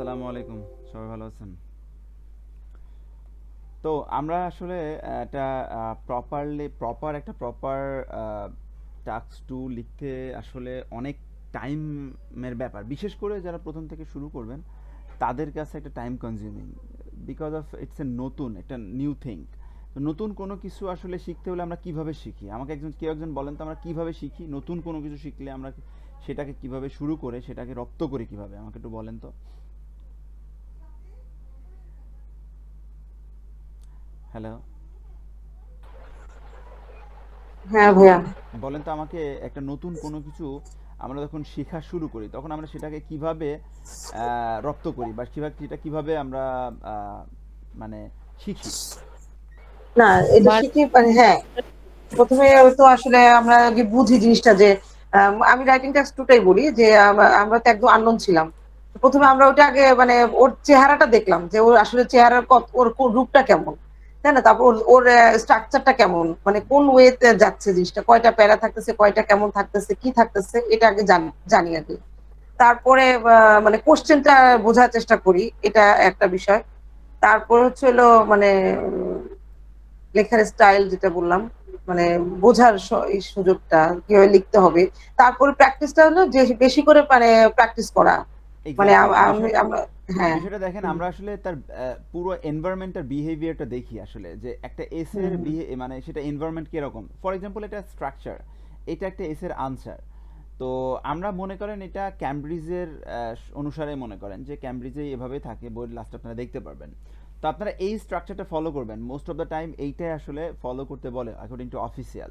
আসসালামু আলাইকুম সবাই ভালো আছেন তো আমরা আসলে একটা প্রপারলি প্রপার একটা প্রপার টাস্ক টু লিখতে আসলে অনেক টাইমের ব্যাপার বিশেষ করে যারা প্রথম থেকে শুরু করবেন তাদের কাছে একটা time consuming because of it's a নতুন একটা নিউ থিং নতুন কোনো কিছু আসলে শিখতে হলে আমরা কিভাবে শিখি আমাকে একজন কেউ একজন বলেন তো আমরা কিভাবে শিখি নতুন কোনো কিছু শিখলে আমরা সেটাকে কিভাবে শুরু করে সেটাকে রপ্ত করি কিভাবে আমাকে একটু বলেন তো হ্যালো হ্যাঁ ভাইয়া বলেন তো আমাকে একটা নতুন কোনো কিছু আমরা যখন শেখা শুরু করি তখন আমরা সেটাকে কিভাবে রপ্ত করি বা কিভাবে সেটা কিভাবে আমরা মানে শিখি না এটা শিখি মানে হ্যাঁ প্রথমে তো আসলে আমরা আগে বুঝি জিনিসটা যে আমি রাইটিং টেক্সট টুটাই বলি যে আমরা তো একদম আননোন ছিলাম প্রথমে আমরা ওটা আগে মানে ওর চেহারাটা দেখলাম যে ওর আসলে চেহারার কত ওর রূপটা কেমন তাই না তারপর ওর স্ট্রাকচারটা কেমন মানে কোন ওয়েতে যাচ্ছে জিনিসটা কয়টা প্যারা থাকতেছে কয়টা কেমন থাকতেছে কি থাকতেছে এটা আগে জানি আগে তারপরে মানে কোশ্চেনটা বোঝার চেষ্টা করি এটা একটা বিষয় তারপর হচ্ছে হলো মানে লেখার স্টাইল যেটা বললাম মানে বোঝার সুযোগটা কিভাবে লিখতে হবে তারপরে প্র্যাকটিসটা হলো যে বেশি করে মানে প্র্যাকটিস করা মানে আমরা হ্যাঁ। বিষয়টা দেখেন আমরা আসলে তার পুরো এনভায়রনমেন্টের বিহেভিয়ারটা দেখি আসলে যে একটা এস এর মানে সেটা এনভায়রনমেন্ট কিরকম ফর এক্সাম্পল এটা স্ট্রাকচার এটা একটা এস এর আনসার তো আমরা মনে করেন এটা ক্যামব্রিজের অনুসারে মনে করেন যে ক্যামব্রিজে এভাবে থাকে বই লাস্ট আপনারা দেখতে পারবেন তো আপনারা এই স্ট্রাকচারটা ফলো করবেন মোস্ট অফ দ্য টাইম এইটাই আসলে ফলো করতে বলে অ্যাকর্ডিং টু অফিসিয়াল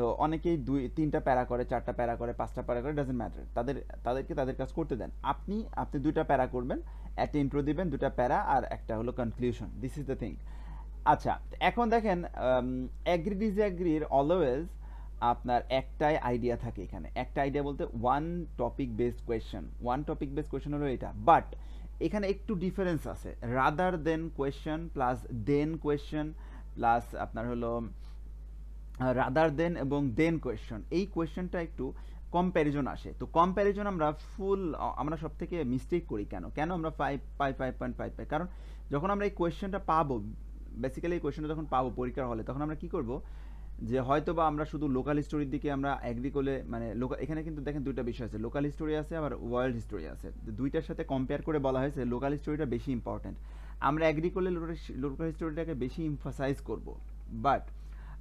তো অনেকেই দুই তিনটা প্যারা করে চারটা প্যারা করে পাঁচটা প্যারা করে ডাজেন্ট ম্যাটার তাদের তাদেরকে তাদের কাজ করতে দেন আপনি আপনি দুইটা প্যারা করবেন একটা ইন্ট্রো দিবেন দুটা প্যারা আর একটা হলো conclusion this is the thing আচ্ছা এখন দেখেন অ্যাগ্রি ডিসঅ্যাগ্রির অলওয়েজ আপনার একটাই আইডিয়া থাকে এখানে একটা আইডিয়া বলতে one topic based question one topic based question হলো এটা বাট এখানে একটু ডিফারেন্স আছে rather than question plus than question plus আপনার হলো রাদার দেন এবং দেন কোয়েশন এই কোয়েশনটা একটু কম্প্যারিজন আসে তো কম্প্যারিজন আমরা ফুল আমরা সব থেকে মিস্টেক করি কেন কেন আমরা ফাইভ পাই ফাইভ পয়েন্ট ফাইভ পাই কারণ যখন আমরা এই কোয়েশ্চেনটা পাবো বেসিক্যালি এই কোয়েশ্চেনটা যখন পাবো পরীক্ষার হলে তখন আমরা কি করব যে হয়তো বা আমরা শুধু লোকাল হিস্টোরির দিকে আমরা অ্যাগ্রি করলে মানে লোকাল এখানে কিন্তু দেখেন দুইটা বিষয় আছে লোকাল হিস্টোরি আছে আবার ওয়ার্ল্ড হিস্টোরি আছে দুইটার সাথে কম্পেয়ার করে বলা হয়েছে লোকাল হিস্টোরিটা বেশি ইম্পর্ট্যান্ট আমরা অ্যাগ্রি করলে লোকাল হিস্টোরিটাকে বেশি ইমফাসাইজ করব বাট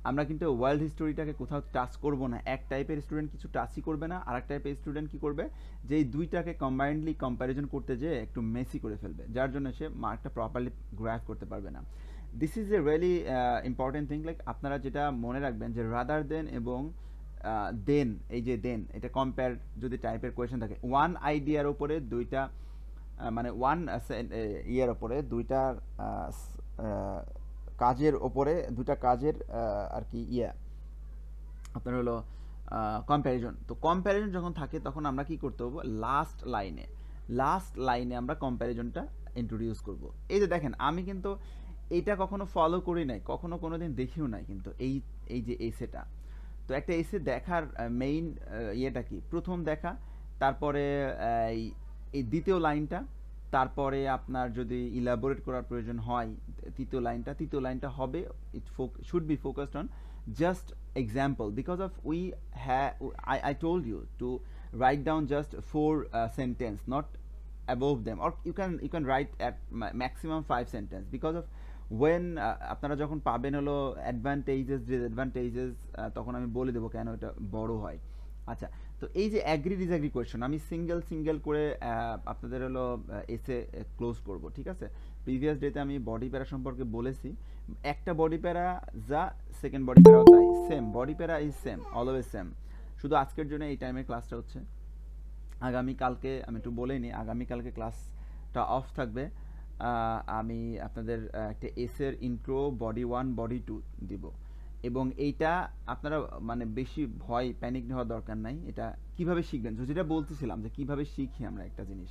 আমরা কিন্তু ওয়ার্ল্ড হিস্টোরিটাকে কোথাও টাচ করব না এক টাইপের স্টুডেন্ট কিছু টাচই করবে না আর এক টাইপের স্টুডেন্ট কী করবে যে এই দুইটাকে কম্বাইন্ডলি কম্প্যারিজন করতে যেয়ে একটু মেসি করে ফেলবে যার জন্য সে মার্কটা প্রপারলি গ্রাফ করতে পারবে না this is a really important thing like আপনারা যেটা মনে রাখবেন যে রাদার দেন এবং দেন এই যে দেন এটা কম্পেয়ার যদি টাইপের কোয়েশন থাকে ওয়ান আইডিয়ার ওপরে দুইটা মানে ওয়ান ইয়ের ওপরে দুইটা কাজের ওপরে দুটা কাজের আর কি ইয়ে আপনার হলো কম্প্যারিজন তো কম্প্যারিজন যখন থাকে তখন আমরা কি করতে হবো লাস্ট লাইনে লাস্ট লাইনে আমরা কম্প্যারিজনটা ইন্ট্রোডিউস করব এই যে দেখেন আমি কিন্তু এটা কখনো ফলো করি নাই কখনো কোনো দিন দেখিও নাই কিন্তু এই এই যে এসেটা তো একটা এসে দেখার মেইন ইয়েটা কি প্রথম দেখা তারপরে এই দ্বিতীয় লাইনটা তারপরে আপনার যদি ইলাবোরেট করার প্রয়োজন হয় তৃতীয় লাইনটা তৃতীয় লাইনটা হবে it should be focused on just example because of we হ্যা I I told you to write down just four sentence not above above or you can you can write at maximum five sentence because of when আপনারা যখন পাবেন হলো advantages disadvantages তখন আমি বলে দেবো কেন এটা বড় হয় আচ্ছা তো এই যে অ্যাগ্রি ডিসঅ্যাগ্রি কোয়েশন আমি সিঙ্গেল সিঙ্গেল করে আপনাদের হলো এসে ক্লোজ করব ঠিক আছে প্রিভিয়াস ডেতে আমি বডি প্যারা সম্পর্কে বলেছি একটা বডি প্যারা যা সেকেন্ড বডি প্যারাও তাই same body para is same always same শুধু আজকের জন্য এই টাইমে ক্লাসটা হচ্ছে আগামী কালকে আমি একটু বলে নিই আগামীকালকে ক্লাসটা অফ থাকবে আমি আপনাদের একটা এসের intro body one body two দিব এবং এইটা আপনারা মানে বেশি ভয় প্যানিক নেওয়ার দরকার নাই এটা কিভাবে শিখবেন তো যেটা বলতেছিলাম যে কিভাবে শিখি আমরা একটা জিনিস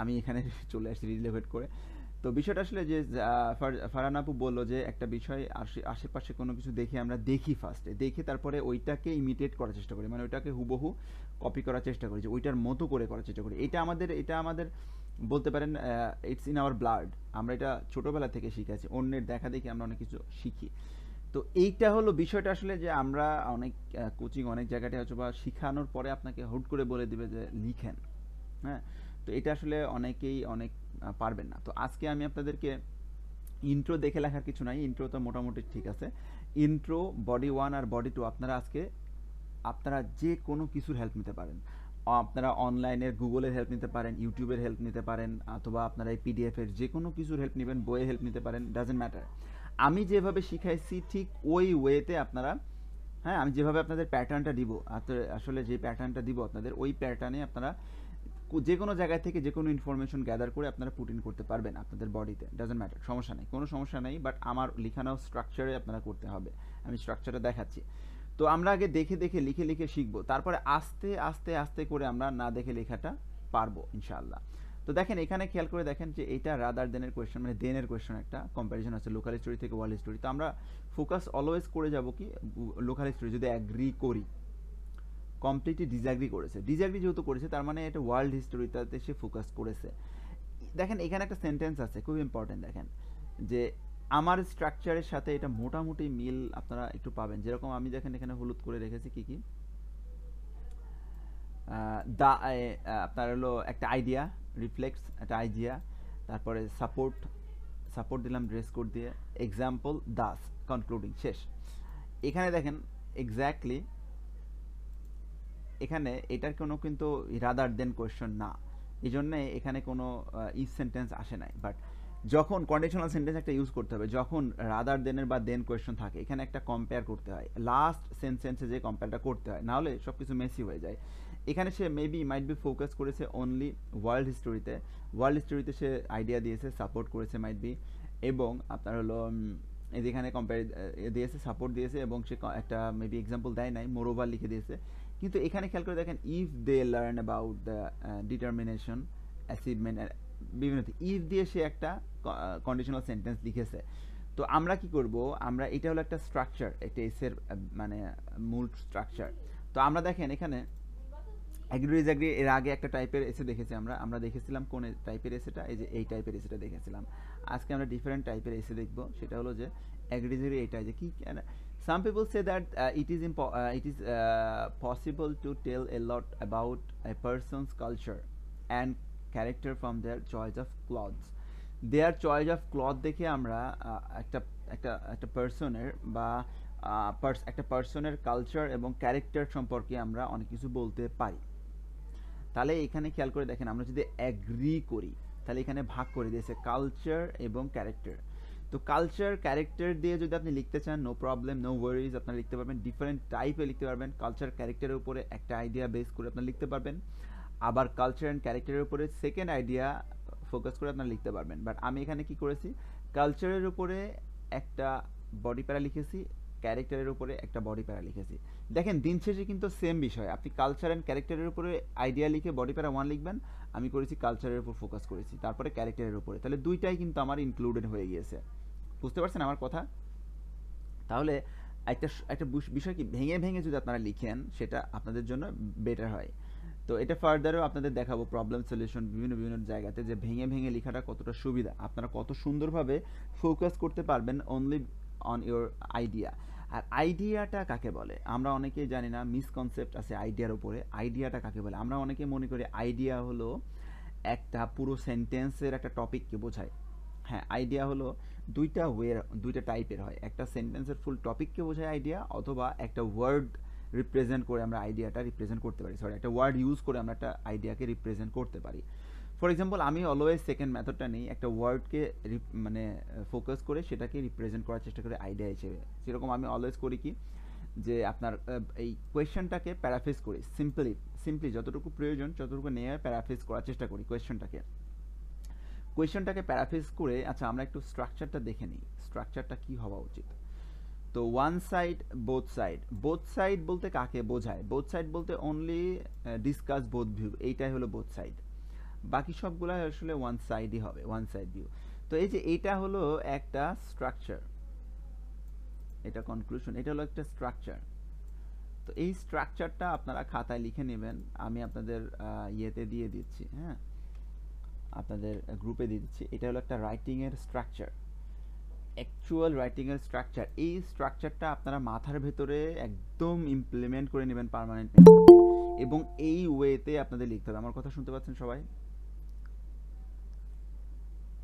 আমি এখানে চলে আসছি রিলেভেট করে তো বিষয়টা আসলে যে ফারান আপু বললো যে একটা বিষয় আশেপাশে কোনো কিছু দেখে আমরা দেখি ফার্স্টে দেখে তারপরে ওইটাকে ইমিটেট করার চেষ্টা করি মানে ওইটাকে হুবহু কপি করার চেষ্টা করি যে ওইটার মতো করে করার চেষ্টা করি এটা আমাদের এটা আমাদের বলতে পারেন ইটস ইন আওয়ার ব্লাড আমরা এটা ছোটোবেলা থেকে শিখেছি অন্যের দেখা দেখে আমরা অনেক কিছু শিখি তো এইটা হলো বিষয়টা আসলে যে আমরা অনেক কোচিং অনেক জায়গাতে হচ্ছে বা শিখানোর পরে আপনাকে হুট করে বলে দিবে যে লিখেন হ্যাঁ তো এটা আসলে অনেকেই অনেক পারবেন না তো আজকে আমি আপনাদেরকে ইন্ট্রো দেখে লেখার কিছু নাই ইন্ট্রো তো মোটামুটি ঠিক আছে ইন্ট্রো বডি ওয়ান আর বডি টু আপনারা আজকে আপনারা যে কোনো কিছুর হেল্প নিতে পারেন আপনারা অনলাইনের গুগলের হেল্প নিতে পারেন ইউটিউবের হেল্প নিতে পারেন অথবা আপনারা এই পিডিএফের যে কোনো কিছুর হেল্প নেবেন বইয়ের হেল্প নিতে পারেন ডাজেন্ট ম্যাটার আমি যেভাবে শিখাইছি ঠিক ওই ওয়েতে আপনারা হ্যাঁ আমি যেভাবে আপনাদের প্যাটার্নটা দিব আসলে যে প্যাটার্নটা দিব আপনাদের ওই প্যাটার্নে আপনারা যে কোনো জায়গায় থেকে যে কোনো ইনফরমেশন গ্যাদার করে আপনারা পুট ইন করতে পারবেন আপনাদের বডিতে ডাজেন্ট ম্যাটার সমস্যা নেই কোনো সমস্যা নেই বাট আমার লিখানো স্ট্রাকচারে আপনারা করতে হবে আমি স্ট্রাকচারটা দেখাচ্ছি তো আমরা আগে দেখে দেখে লিখে লিখে শিখবো তারপরে আস্তে আস্তে আস্তে করে আমরা না দেখে লেখাটা পারবো ইনশাআল্লাহ তো দেখেন এখানে খেয়াল করে দেখেন যে এটা রাদার দেনের কোয়েশ্চেন মানে দেনের কোয়েশ্চেন একটা কম্প্যারিজন আছে লোকাল স্টোরি থেকে ওয়ার্ল্ড স্টোরি তো আমরা ফোকাস অলওয়েজ করে যাব কি লোকাল স্টোরি যদি অ্যাগ্রি করি কমপ্লিটলি ডিসঅ্যাগ্রি করেছে ডিসঅ্যাগ্রি যেহেতু করেছে তার মানে এটা ওয়ার্ল্ড হিস্টোরিটাতে সে ফোকাস করেছে দেখেন এখানে একটা সেন্টেন্স আছে খুব ইম্পর্টেন্ট দেখেন যে আমার স্ট্রাকচারের সাথে এটা মোটামুটি মিল আপনারা একটু পাবেন যেরকম আমি দেখেন এখানে হলুদ করে রেখেছি কি কি দা আপনার হলো একটা আইডিয়া রিফ্লেক্স একটা আইজিয়া তারপরে সাপোর্ট সাপোর্ট দিলাম ড্রেস কোড দিয়ে এক্সাম্পল দাস কনক্লুডিং শেষ এখানে দেখেন এক্স্যাক্টলি এখানে এটার কোনো কিন্তু রাদার দেন কোয়েশ্চন না এই জন্যে এখানে কোনো ইজ সেন্টেন্স আসে নাই বাট যখন কন্ডিশনাল সেন্টেন্স একটা ইউজ করতে হবে যখন রাদার দেনের বা দেন কোয়েশ্চন থাকে এখানে একটা কম্পেয়ার করতে হয় লাস্ট সেন্টেন্সে যে কম্পেয়ারটা করতে হয় নাহলে সব কিছু মেসি হয়ে যায় এখানে সে মেবি মাইট বি ফোকাস করেছে অনলি ওয়ার্ল্ড হিস্টোরিতে ওয়ার্ল্ড হিস্টোরিতে সে আইডিয়া দিয়েছে সাপোর্ট করেছে মাইট বি এবং আপনার হলো যেখানে কম্পেয়ার দিয়েছে সাপোর্ট দিয়েছে এবং সে একটা মেবি এক্সাম্পল দেয় নাই মোরোভার লিখে দিয়েছে কিন্তু এখানে খেয়াল করে দেখেন if they learn about the determination achievement বিভিন্ন ইফ দিয়ে সে একটা কন্ডিশনাল সেন্টেন্স লিখেছে তো আমরা কি করব আমরা এটা হলো একটা স্ট্রাকচার একটা এসের মানে মূল স্ট্রাকচার তো আমরা দেখেন এখানে এগ্রি অ্যাগ্রি এর আগে একটা টাইপের এসে দেখেছি আমরা আমরা দেখেছিলাম কোন টাইপের এসেটা এই যে এই টাইপের এসেটা দেখেছিলাম আজকে আমরা ডিফারেন্ট টাইপের এসে দেখব সেটা হলো যে অ্যাগ্রিজ এর এটা যে কি some people say that it is it is possible to tell a lot about a person's culture and character from their choice of clothes their choice of cloth দেখে আমরা uh, একটা একটা একটা পার্সনের বা uh, একটা পার্সনের কালচার এবং ক্যারেক্টার সম্পর্কে আমরা অনেক কিছু বলতে পারি তাহলে এখানে খেয়াল করে দেখেন আমরা যদি অ্যাগ্রি করি তাহলে এখানে ভাগ করে দিয়েছে কালচার এবং ক্যারেক্টার তো কালচার ক্যারেক্টার দিয়ে যদি আপনি লিখতে চান নো প্রবলেম নো ওয়ারিজ আপনারা লিখতে পারবেন ডিফারেন্ট টাইপে লিখতে পারবেন কালচার ক্যারেক্টারের উপরে একটা আইডিয়া বেস করে আপনারা লিখতে পারবেন আবার কালচার অ্যান্ড ক্যারেক্টারের উপরে সেকেন্ড আইডিয়া ফোকাস করে আপনারা লিখতে পারবেন বাট আমি এখানে কি করেছি কালচারের উপরে একটা বডি প্যারা লিখেছি ক্যারেক্টারের উপরে একটা বডি প্যারা লিখেছি দেখেন দিন শেষে কিন্তু সেম বিষয় আপনি কালচার অ্যান্ড ক্যারেক্টারের উপরে আইডিয়া লিখে বডি প্যারা ওয়ান লিখবেন আমি করেছি কালচারের উপর ফোকাস করেছি তারপরে ক্যারেক্টারের উপরে তাহলে দুইটাই কিন্তু আমার ইনক্লুডেড হয়ে গিয়েছে বুঝতে পারছেন আমার কথা তাহলে একটা একটা বিষয় কি ভেঙে ভেঙে যদি আপনারা লিখেন সেটা আপনাদের জন্য বেটার হয় তো এটা ফার্দারও আপনাদের দেখাবো প্রবলেম সলিউশন বিভিন্ন বিভিন্ন জায়গাতে যে ভেঙে ভেঙে লেখাটা কতটা সুবিধা আপনারা কত সুন্দরভাবে ফোকাস করতে পারবেন অনলি অন ইউর আইডিয়া আর আইডিয়াটা কাকে বলে আমরা অনেকে জানি না মিসকনসেপ্ট আছে আইডিয়ার উপরে আইডিয়াটা কাকে বলে আমরা অনেকে মনে করি আইডিয়া হলো একটা পুরো সেন্টেন্সের একটা টপিককে বোঝায় হ্যাঁ আইডিয়া হলো দুইটা ওয়ের দুইটা টাইপের হয় একটা সেন্টেন্সের ফুল টপিককে বোঝায় আইডিয়া অথবা একটা ওয়ার্ড রিপ্রেজেন্ট করে আমরা আইডিয়াটা রিপ্রেজেন্ট করতে পারি সরি একটা ওয়ার্ড ইউজ করে আমরা একটা আইডিয়াকে রিপ্রেজেন্ট করতে পারি ফর এক্সাম্পল আমি অলওয়েজ সেকেন্ড মেথডটা নিই একটা ওয়ার্ডকে মানে ফোকাস করে সেটাকে রিপ্রেজেন্ট করার চেষ্টা করি আইডিয়া হিসেবে সেরকম আমি অলওয়েজ করি কি যে আপনার এই কোয়েশ্চেনটাকে প্যারাফেস করি সিম্পলি সিম্পলি যতটুকু প্রয়োজন যতটুকু নিয়ে প্যারাফেস করার চেষ্টা করি কোয়েশ্চেনটাকে কোয়েশ্চেনটাকে প্যারাফেস করে আচ্ছা আমরা একটু স্ট্রাকচারটা দেখে নিই স্ট্রাকচারটা কী হওয়া উচিত তো one side both side both side বলতে কাকে বোঝায় বোথ সাইড বলতে অনলি ডিসকাস বোথ ভিউ এইটাই হলো বোথ সাইড বাকি সবগুলো আসলে ওয়ান সাইডই হবে ওয়ান সাইড ভিউ তো এই যে এটা হলো একটা স্ট্রাকচার এটা কনক্লুশন এটা হলো একটা স্ট্রাকচার তো এই স্ট্রাকচারটা আপনারা খাতায় লিখে নেবেন আমি আপনাদের ইয়েতে দিয়ে দিচ্ছি হ্যাঁ আপনাদের গ্রুপে দিয়ে দিচ্ছি এটা হলো একটা রাইটিংয়ের স্ট্রাকচার অ্যাকচুয়াল রাইটিংয়ের স্ট্রাকচার এই স্ট্রাকচারটা আপনারা মাথার ভেতরে একদম ইমপ্লিমেন্ট করে নেবেন পারমানেন্ট এবং এই ওয়েতে আপনাদের লিখতে হবে আমার কথা শুনতে পাচ্ছেন সবাই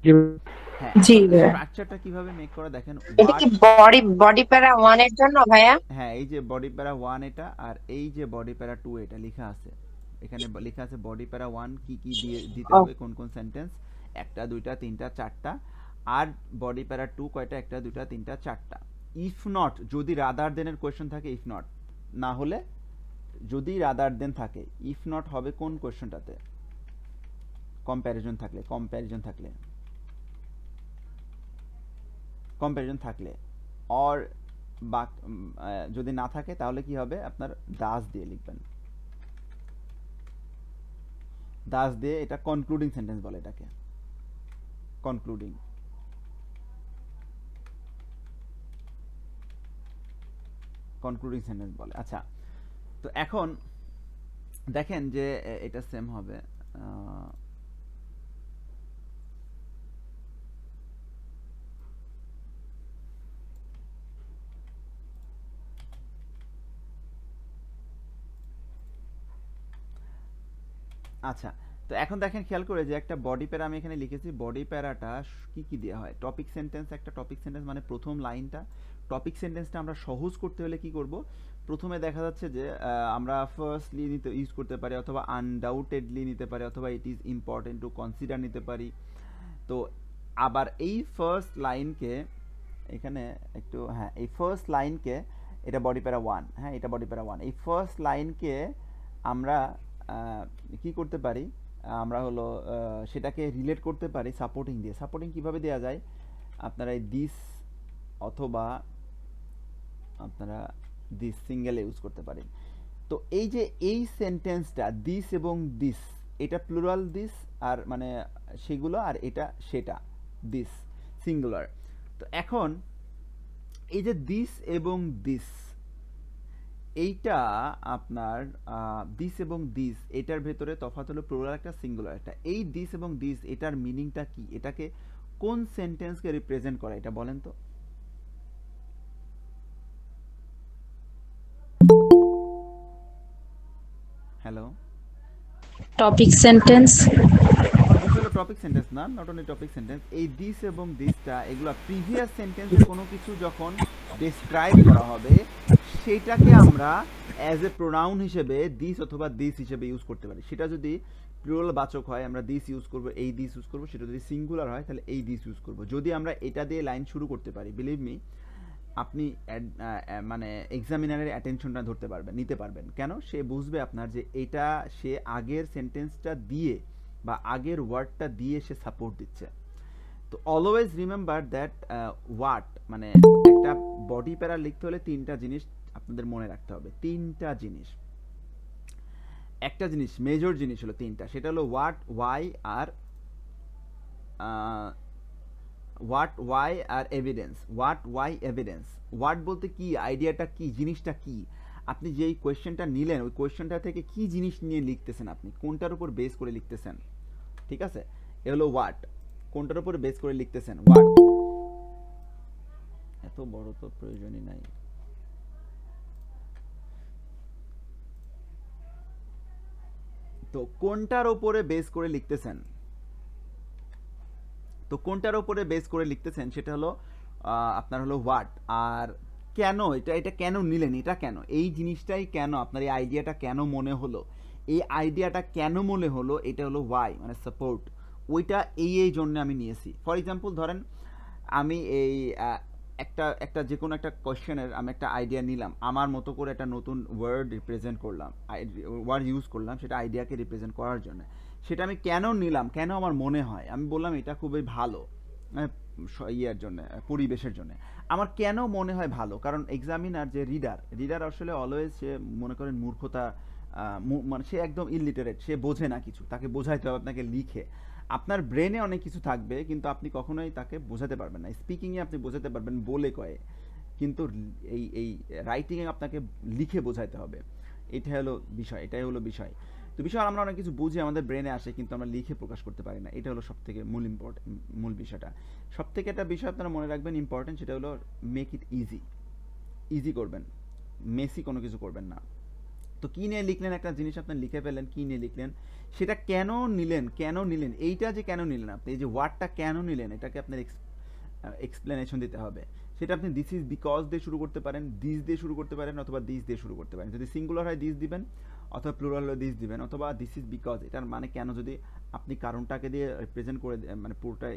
হ্যাঁ, হ্যাঁ, আর বডি প্যারা oh. কয়টা একটা দুইটা তিনটা চারটা ইফ নট যদি রাদার দেনের কোশ্চেন থাকে ইফ নট না হলে যদি রাদার দেন থাকে ইফ নট হবে কোন কোশ্চেনটাতে কম্প্যারিজন থাকলে কম্প্যারিজন থাকলে কম্পারিজন থাকলে অর বা যদি না থাকে তাহলে কি হবে আপনার দাস দিয়ে লিখবেন দাস দিয়ে এটা কনক্লুডিং সেন্টেন্স বলে এটাকে কনক্লুডিং কনক্লুডিং সেন্টেন্স বলে আচ্ছা তো এখন দেখেন যে এটা সেম হবে আচ্ছা তো এখন দেখেন খেয়াল করে যে একটা বডি প্যারা আমি এখানে লিখেছি বডি প্যারাটা কি কি দেওয়া হয় টপিক সেন্টেন্স একটা টপিক সেন্টেন্স মানে প্রথম লাইনটা টপিক সেন্টেন্সটা আমরা সহজ করতে হলে কি করব প্রথমে দেখা যাচ্ছে যে আমরা ফার্স্টলি নিতে ইউজ করতে পারি অথবা আনডাউটেডলি নিতে পারি অথবা it is important to consider নিতে পারি তো আবার এই ফার্স্ট লাইনকে এখানে একটু হ্যাঁ এই ফার্স্ট লাইনকে এটা বডি প্যারা ওয়ান হ্যাঁ এটা বডি প্যারা ওয়ান এই ফার্স্ট লাইনকে আমরা কি করতে পারি আমরা হলো সেটাকে রিলেট করতে পারি সাপোর্টিং দিয়ে সাপোর্টিং কিভাবে দেওয়া যায় আপনারা এই দিস অথবা আপনারা দিস সিঙ্গেল ইউজ করতে পারেন তো এই যে এই সেন্টেন্সটা দিস এবং দিস এটা প্লুরাল দিস আর মানে সেগুলো আর এটা সেটা দিস সিঙ্গুলার তো এখন এই যে দিস এবং দিস এইটা আপনার দিস এবং দিস এটার ভেতরে তফাত হলো প্লুরাল একটা সিঙ্গুলার একটা এই দিস এবং দিস এটার মিনিংটা কি এটাকে কোন সেন্টেন্সকে রিপ্রেজেন্ট করা এটা বলেন তো hello topic sentence topic sentence না নট অনলি টপিক সেন্টেন্স এই দিস এবং দিসটা এগুলো প্রিভিয়াস সেন্টেন্সে কোনো কিছু যখন ডেসক্রাইব করা হবে সেইটাকে আমরা অ্যাজ এ প্রোনাউন হিসেবে দিস অথবা দিস হিসেবে ইউজ করতে পারি সেটা যদি প্লুরাল বাচক হয় আমরা দিস ইউজ করব এই দিস ইউজ করব সেটা যদি সিঙ্গুলার হয় তাহলে এই দিস ইউজ করব যদি আমরা এটা দিয়ে লাইন শুরু করতে পারি বিলিভ মি আপনি মানে এক্সামিনারের অ্যাটেনশনটা ধরতে পারবেন নিতে পারবেন কেন সে বুঝবে আপনার যে এটা সে আগের সেন্টেন্সটা দিয়ে বা আগের ওয়ার্ডটা দিয়ে সে সাপোর্ট দিচ্ছে তো অলওয়েজ রিমেম্বার দ্যাট ওয়াট মানে একটা বডি প্যারা লিখতে হলে তিনটা জিনিস আপনাদের মনে রাখতে হবে তিনটা জিনিস একটা জিনিস মেজর জিনিস হলো তিনটা সেটা হলো হোয়াট ওয়াই আর হোয়াট ওয়াই আর evidence what why evidence what বলতে কি আইডিয়াটা কি জিনিসটা কি আপনি যেই কোয়েশ্চেনটা নিলেন ওই কোয়েশ্চেনটা থেকে কি জিনিস নিয়ে লিখতেছেন আপনি কোনটার উপর বেস করে লিখতেছেন ঠিক আছে এ হলো হোয়াট কোনটার উপর বেস করে লিখতেছেন হোয়াট এত বড় তো প্রয়োজনই নাই তো কোনটার ওপরে বেস করে লিখতেছেন তো কোনটার ওপরে বেস করে লিখতেছেন সেটা হলো আপনার হলো হোয়াট আর কেন এটা এটা কেন নিলেন এটা কেন এই জিনিসটাই কেন আপনার এই আইডিয়াটা কেন মনে হলো এই আইডিয়াটা কেন মনে হলো এটা হলো ওয়াই মানে সাপোর্ট ওইটা এই এই জন্য আমি নিয়েছি ফর এক্সাম্পল ধরেন আমি এই একটা একটা যে কোনো একটা কোয়েশ্চেনের আমি একটা আইডিয়া নিলাম আমার মতো করে একটা নতুন ওয়ার্ড রিপ্রেজেন্ট করলাম ওয়ার্ড ইউজ করলাম সেটা আইডিয়াকে রিপ্রেজেন্ট করার জন্য সেটা আমি কেন নিলাম কেন আমার মনে হয় আমি বললাম এটা খুবই ভালো ইয়ের জন্য পরিবেশের জন্য আমার কেন মনে হয় ভালো কারণ এক্সামিনার যে রিডার রিডার আসলে অলওয়েজ সে মনে করেন মূর্খতা মানে সে একদম ইলিটারেট সে বোঝে না কিছু তাকে বোঝাইতে হবে আপনাকে লিখে আপনার ব্রেনে অনেক কিছু থাকবে কিন্তু আপনি কখনোই তাকে বোঝাতে পারবেন না স্পিকিংয়ে আপনি বোঝাতে পারবেন বলে কয়ে কিন্তু এই এই রাইটিংয়ে আপনাকে লিখে বোঝাতে হবে এটাই হলো বিষয় এটাই হলো বিষয় তো বিষয় আমরা অনেক কিছু বুঝি আমাদের ব্রেনে আসে কিন্তু আমরা লিখে প্রকাশ করতে পারি না এটা হলো সবথেকে মূল ইম্পর্টেন্ট মূল বিষয়টা সব থেকে একটা বিষয় আপনারা মনে রাখবেন ইম্পর্টেন্ট সেটা হলো মেক ইট ইজি ইজি করবেন মেসি কোনো কিছু করবেন না তো কী নিয়ে লিখলেন একটা জিনিস আপনি লিখে ফেলেন কী নিয়ে লিখলেন সেটা কেন নিলেন কেন নিলেন এইটা যে কেন নিলেন আপনি এই যে ওয়ার্ডটা কেন নিলেন এটাকে আপনার এক্সপ্লেনেশন দিতে হবে সেটা আপনি দিস ইজ বিকজ দিয়ে শুরু করতে পারেন দিস দিয়ে শুরু করতে পারেন অথবা দিস দিয়ে শুরু করতে পারেন যদি সিঙ্গুলার হয় দিস দিবেন অথবা প্লুরাল হলে দিস দিবেন অথবা দিস ইজ বিকজ এটার মানে কেন যদি আপনি কারণটাকে দিয়ে রিপ্রেজেন্ট করে মানে পুরোটাই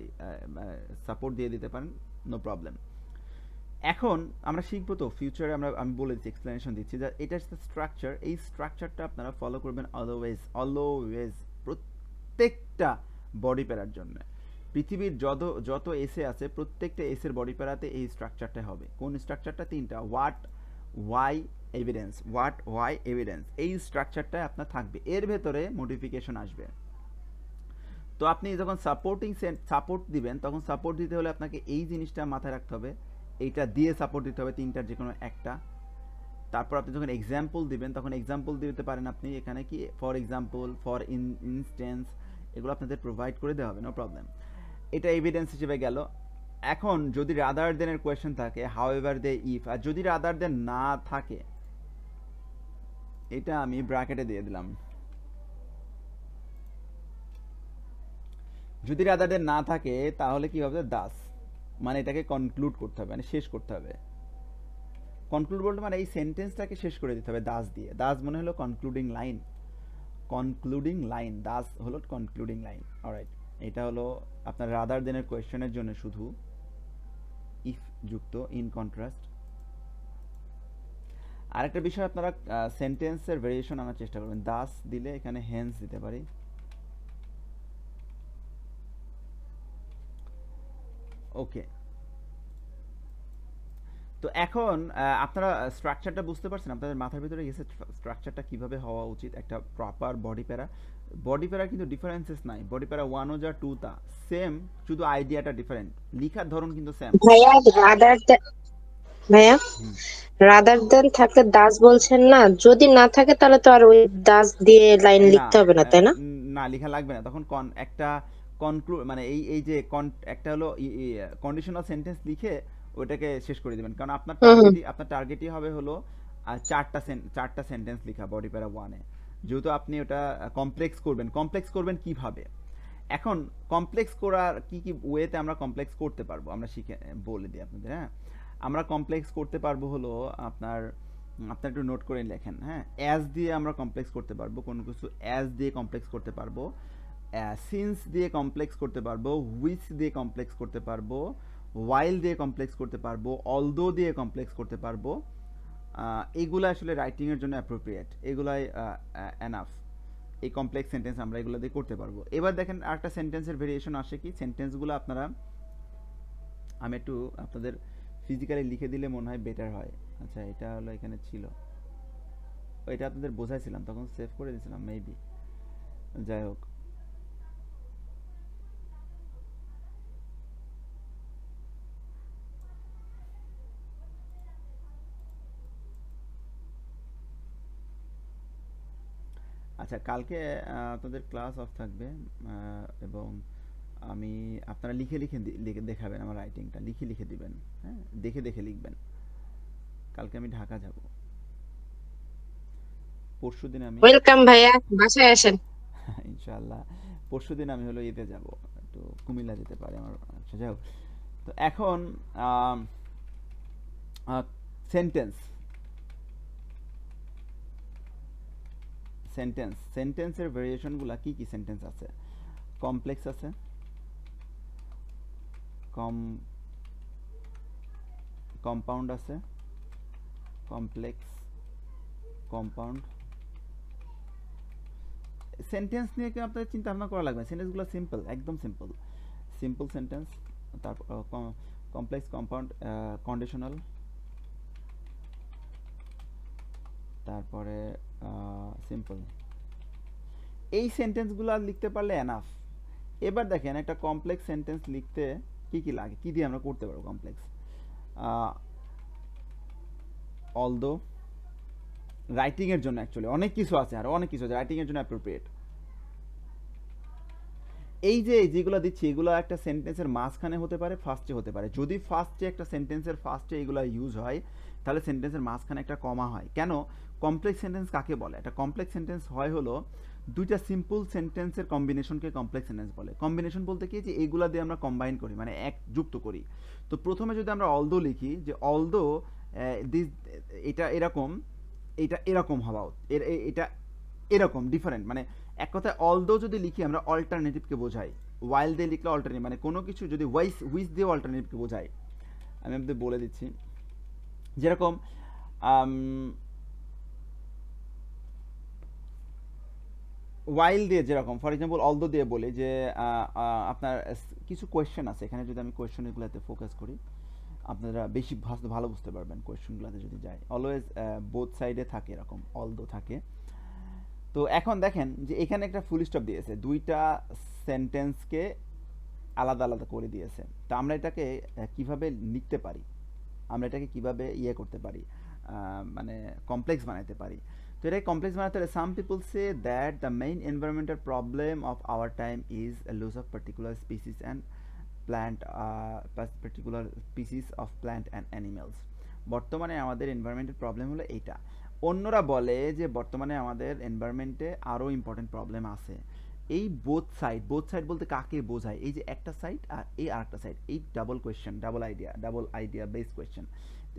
সাপোর্ট দিয়ে দিতে পারেন নো প্রবলেম এখন আমরা শিখব তো ফিউচারে আমরা আমি বলে দিচ্ছি এক্সপ্লেনেশন দিচ্ছি যে এটা হচ্ছে স্ট্রাকচার এই স্ট্রাকচারটা আপনারা ফলো করবেন অলওয়েজ অলওয়েজ প্রত্যেকটা বডি প্যারার জন্য পৃথিবীর যত যত এসে আছে প্রত্যেকটা এসের বডি প্যারাতে এই স্ট্রাকচারটা হবে কোন স্ট্রাকচারটা তিনটা what why evidence what why evidence এই স্ট্রাকচারটা আপনার থাকবে এর ভেতরে মডিফিকেশন আসবে তো আপনি যখন সাপোর্টিং সাপোর্ট দিবেন তখন সাপোর্ট দিতে হলে আপনাকে এই জিনিসটা মাথায় রাখতে হবে এইটা দিয়ে সাপোর্ট দিতে হবে তিনটার যে কোনো একটা তারপর আপনি যখন এক্সাম্পল দিবেন তখন এক্সাম্পল দিতে পারেন আপনি এখানে কি for example for in instance এগুলো আপনাদের প্রোভাইড করে দেওয়া হবে নো প্রবলেম এটা এভিডেন্স হিসেবে গেল এখন যদি রাদার দেনের কোয়েশ্চেন থাকে হাউ এভার দে ইফ আর যদি রাদার দেন না থাকে এটা আমি ব্র্যাকেটে দিয়ে দিলাম যদি রাদার দেন না থাকে তাহলে কি হবে দাস মানে এটাকে কনক্লুড করতে হবে মানে শেষ করতে হবে কনক্লুড বলতে মানে এই সেন্টেন্সটাকে শেষ করে দিতে হবে দাস দিয়ে দাস মনে হলো concluding line concluding line thus হলো কনক্লুডিং লাইন অলরাইট এটা হলো আপনার রাদার দেনের কোয়েশ্চেনের জন্য শুধু ইফ যুক্ত ইন কন্ট্রাস্ট আরেকটা বিষয় আপনারা সেন্টেন্সের ভেরিয়েশন আনার চেষ্টা করবেন দাস দিলে এখানে হেন্স দিতে পারি ওকে তো এখন আপনারা স্ট্রাকচারটা বুঝতে পারছেন আপনাদের মাথার ভিতরে গেছে স্ট্রাকচারটা কিভাবে হওয়া উচিত একটা প্রপার বডি প্যারা বডি প্যারা কিন্তু ডিফারেন্সেস নাই বডি প্যারা ওয়ান ও যা টু তা সেম শুধু আইডিয়াটা ডিফারেন্ট লিখার ধরন কিন্তু সেম ভাইয়া রাদার ভাইয়া রাদার দেন থাকলে দাস বলছেন না যদি না থাকে তাহলে তো আর ওই দাস দিয়ে লাইন লিখতে হবে না তাই না না লেখা লাগবে না তখন একটা কনক্লু মানে এই এই যে একটা হলো কন্ডিশনাল সেন্টেন্স লিখে ওটাকে শেষ করে দেবেন কারণ আপনার আপনার টার্গেটই হবে হলো চারটা চারটা সেন্টেন্স লেখা বডি প্যারা ওয়ানে যেহেতু আপনি ওটা কমপ্লেক্স করবেন কমপ্লেক্স করবেন কিভাবে এখন কমপ্লেক্স করার কি কি ওয়েতে আমরা কমপ্লেক্স করতে পারবো আমরা শিখে বলে দিই আপনাদের হ্যাঁ আমরা কমপ্লেক্স করতে পারবো হলো আপনার আপনার একটু নোট করে লেখেন হ্যাঁ অ্যাজ দিয়ে আমরা কমপ্লেক্স করতে পারবো কোনো কিছু অ্যাজ দিয়ে কমপ্লেক্স করতে পারবো সিন্স দিয়ে কমপ্লেক্স করতে পারবো হুইচ দিয়ে কমপ্লেক্স করতে পারবো ওয়াইল দিয়ে কমপ্লেক্স করতে পারবো অলদো দিয়ে কমপ্লেক্স করতে পারবো এগুলো আসলে রাইটিংয়ের জন্য অ্যাপ্রোপ্রিয়েট এগুলাই অ্যানাফ এই কমপ্লেক্স সেন্টেন্স আমরা এগুলো দিয়ে করতে পারবো এবার দেখেন আরেকটা সেন্টেন্সের ভেরিয়েশন আসে কি সেন্টেন্সগুলো আপনারা আমি একটু আপনাদের ফিজিক্যালি লিখে দিলে মনে হয় বেটার হয় আচ্ছা এটা হলো এখানে ছিল এটা আপনাদের বোঝাইছিলাম তখন সেভ করে দিয়েছিলাম মেবি যাই হোক আচ্ছা কালকে তোদের ক্লাস অফ থাকবে এবং আমি আপনারা লিখে লিখে দেখাবেন আমার রাইটিংটা লিখে লিখে দিবেন হ্যাঁ দেখে দেখে লিখবেন কালকে আমি ঢাকা যাব পরশু দিন আমি ওয়েলকাম ভাইয়া বাসায় আসেন ইনশাআল্লাহ পরশু দিন আমি হলো ঈদে যাব তো কুমিল্লা যেতে পারে আমার আচ্ছা যাও তো এখন সেন্টেন্স সেন্টেন্স সেন্টেন্সের ভেরিয়েশনগুলো কি কি সেন্টেন্স আছে কমপ্লেক্স আছে কম কম্পাউন্ড আছে কমপ্লেক্স কম্পাউন্ড সেন্টেন্স নিয়ে কি আপনাদের চিন্তা ভাবনা করা লাগবে সেন্টেন্সগুলো সিম্পল একদম সিম্পল সিম্পল সেন্টেন্স তারপর কমপ্লেক্স কম্পাউন্ড কন্ডিশনাল তারপরে সিম্পল এই সেন্টেন্সগুলো আর লিখতে পারলে এনাফ এবার দেখেন একটা কমপ্লেক্স সেন্টেন্স লিখতে কি কি লাগে কি দিয়ে আমরা করতে পারবো কমপ্লেক্স অলদো রাইটিংয়ের জন্য অ্যাকচুয়ালি অনেক কিছু আছে আর অনেক কিছু আছে রাইটিংয়ের জন্য অ্যাপ্রোপ্রিয়েট এই যে যেগুলো দিচ্ছি এগুলো একটা সেন্টেন্সের মাঝখানে হতে পারে ফার্স্টে হতে পারে যদি ফার্স্টে একটা সেন্টেন্সের ফার্স্টে এগুলো ইউজ হয় তাহলে সেন্টেন্সের মাঝখানে একটা কমা হয় কেন কমপ্লেক্স সেন্টেন্স কাকে বলে একটা কমপ্লেক্স সেন্টেন্স হয় হলো দুইটা সিম্পল সেন্টেন্সের কম্বিনেশনকে কমপ্লেক্স সেন্টেন্স বলে কম্বিনেশন বলতে কি যে এইগুলা দিয়ে আমরা কম্বাইন করি মানে এক যুক্ত করি তো প্রথমে যদি আমরা অলদো লিখি যে অলদো দিস এটা এরকম এটা এরকম হওয়া এটা এরকম ডিফারেন্ট মানে এক কথায় অলদো যদি লিখি আমরা অল্টারনেটিভকে বোঝাই ওয়াইল দিয়ে লিখলে অল্টারনেটিভ মানে কোনো কিছু যদি ওয়াইস উইস দিয়ে অল্টারনেটিভকে বোঝাই আমি আপনাদের বলে দিচ্ছি যেরকম ওয়াইল দিয়ে যেরকম ফর এক্সাম্পল দো দিয়ে বলি যে আপনার কিছু কোয়েশ্চেন আছে এখানে যদি আমি কোয়েশ্চেনগুলোতে ফোকাস করি আপনারা বেশি ভালো বুঝতে পারবেন কোয়েশ্চেনগুলোতে যদি যায় অলওয়েজ বোথ সাইডে থাকে এরকম দো থাকে তো এখন দেখেন যে এখানে একটা ফুল স্টপ দিয়েছে দুইটা সেন্টেন্সকে আলাদা আলাদা করে দিয়েছে তো আমরা এটাকে কিভাবে লিখতে পারি আমরা এটাকে কিভাবে ইয়ে করতে পারি মানে কমপ্লেক্স বানাইতে পারি তো এটাই কমপ্লেক্স বানাতে হলে some people say that the main environmental problem of our time is loss of particular species and plant particular species of plant and animals বর্তমানে আমাদের এনভায়রনমেন্টের প্রবলেম হলো এইটা অন্যরা বলে যে বর্তমানে আমাদের এনভায়রনমেন্টে আরও ইম্পর্টেন্ট প্রবলেম আছে এই বোথ সাইড বোথ সাইড বলতে কাকে বোঝায় এই যে একটা সাইড আর এই আরেকটা সাইড এই double question double idea double idea base question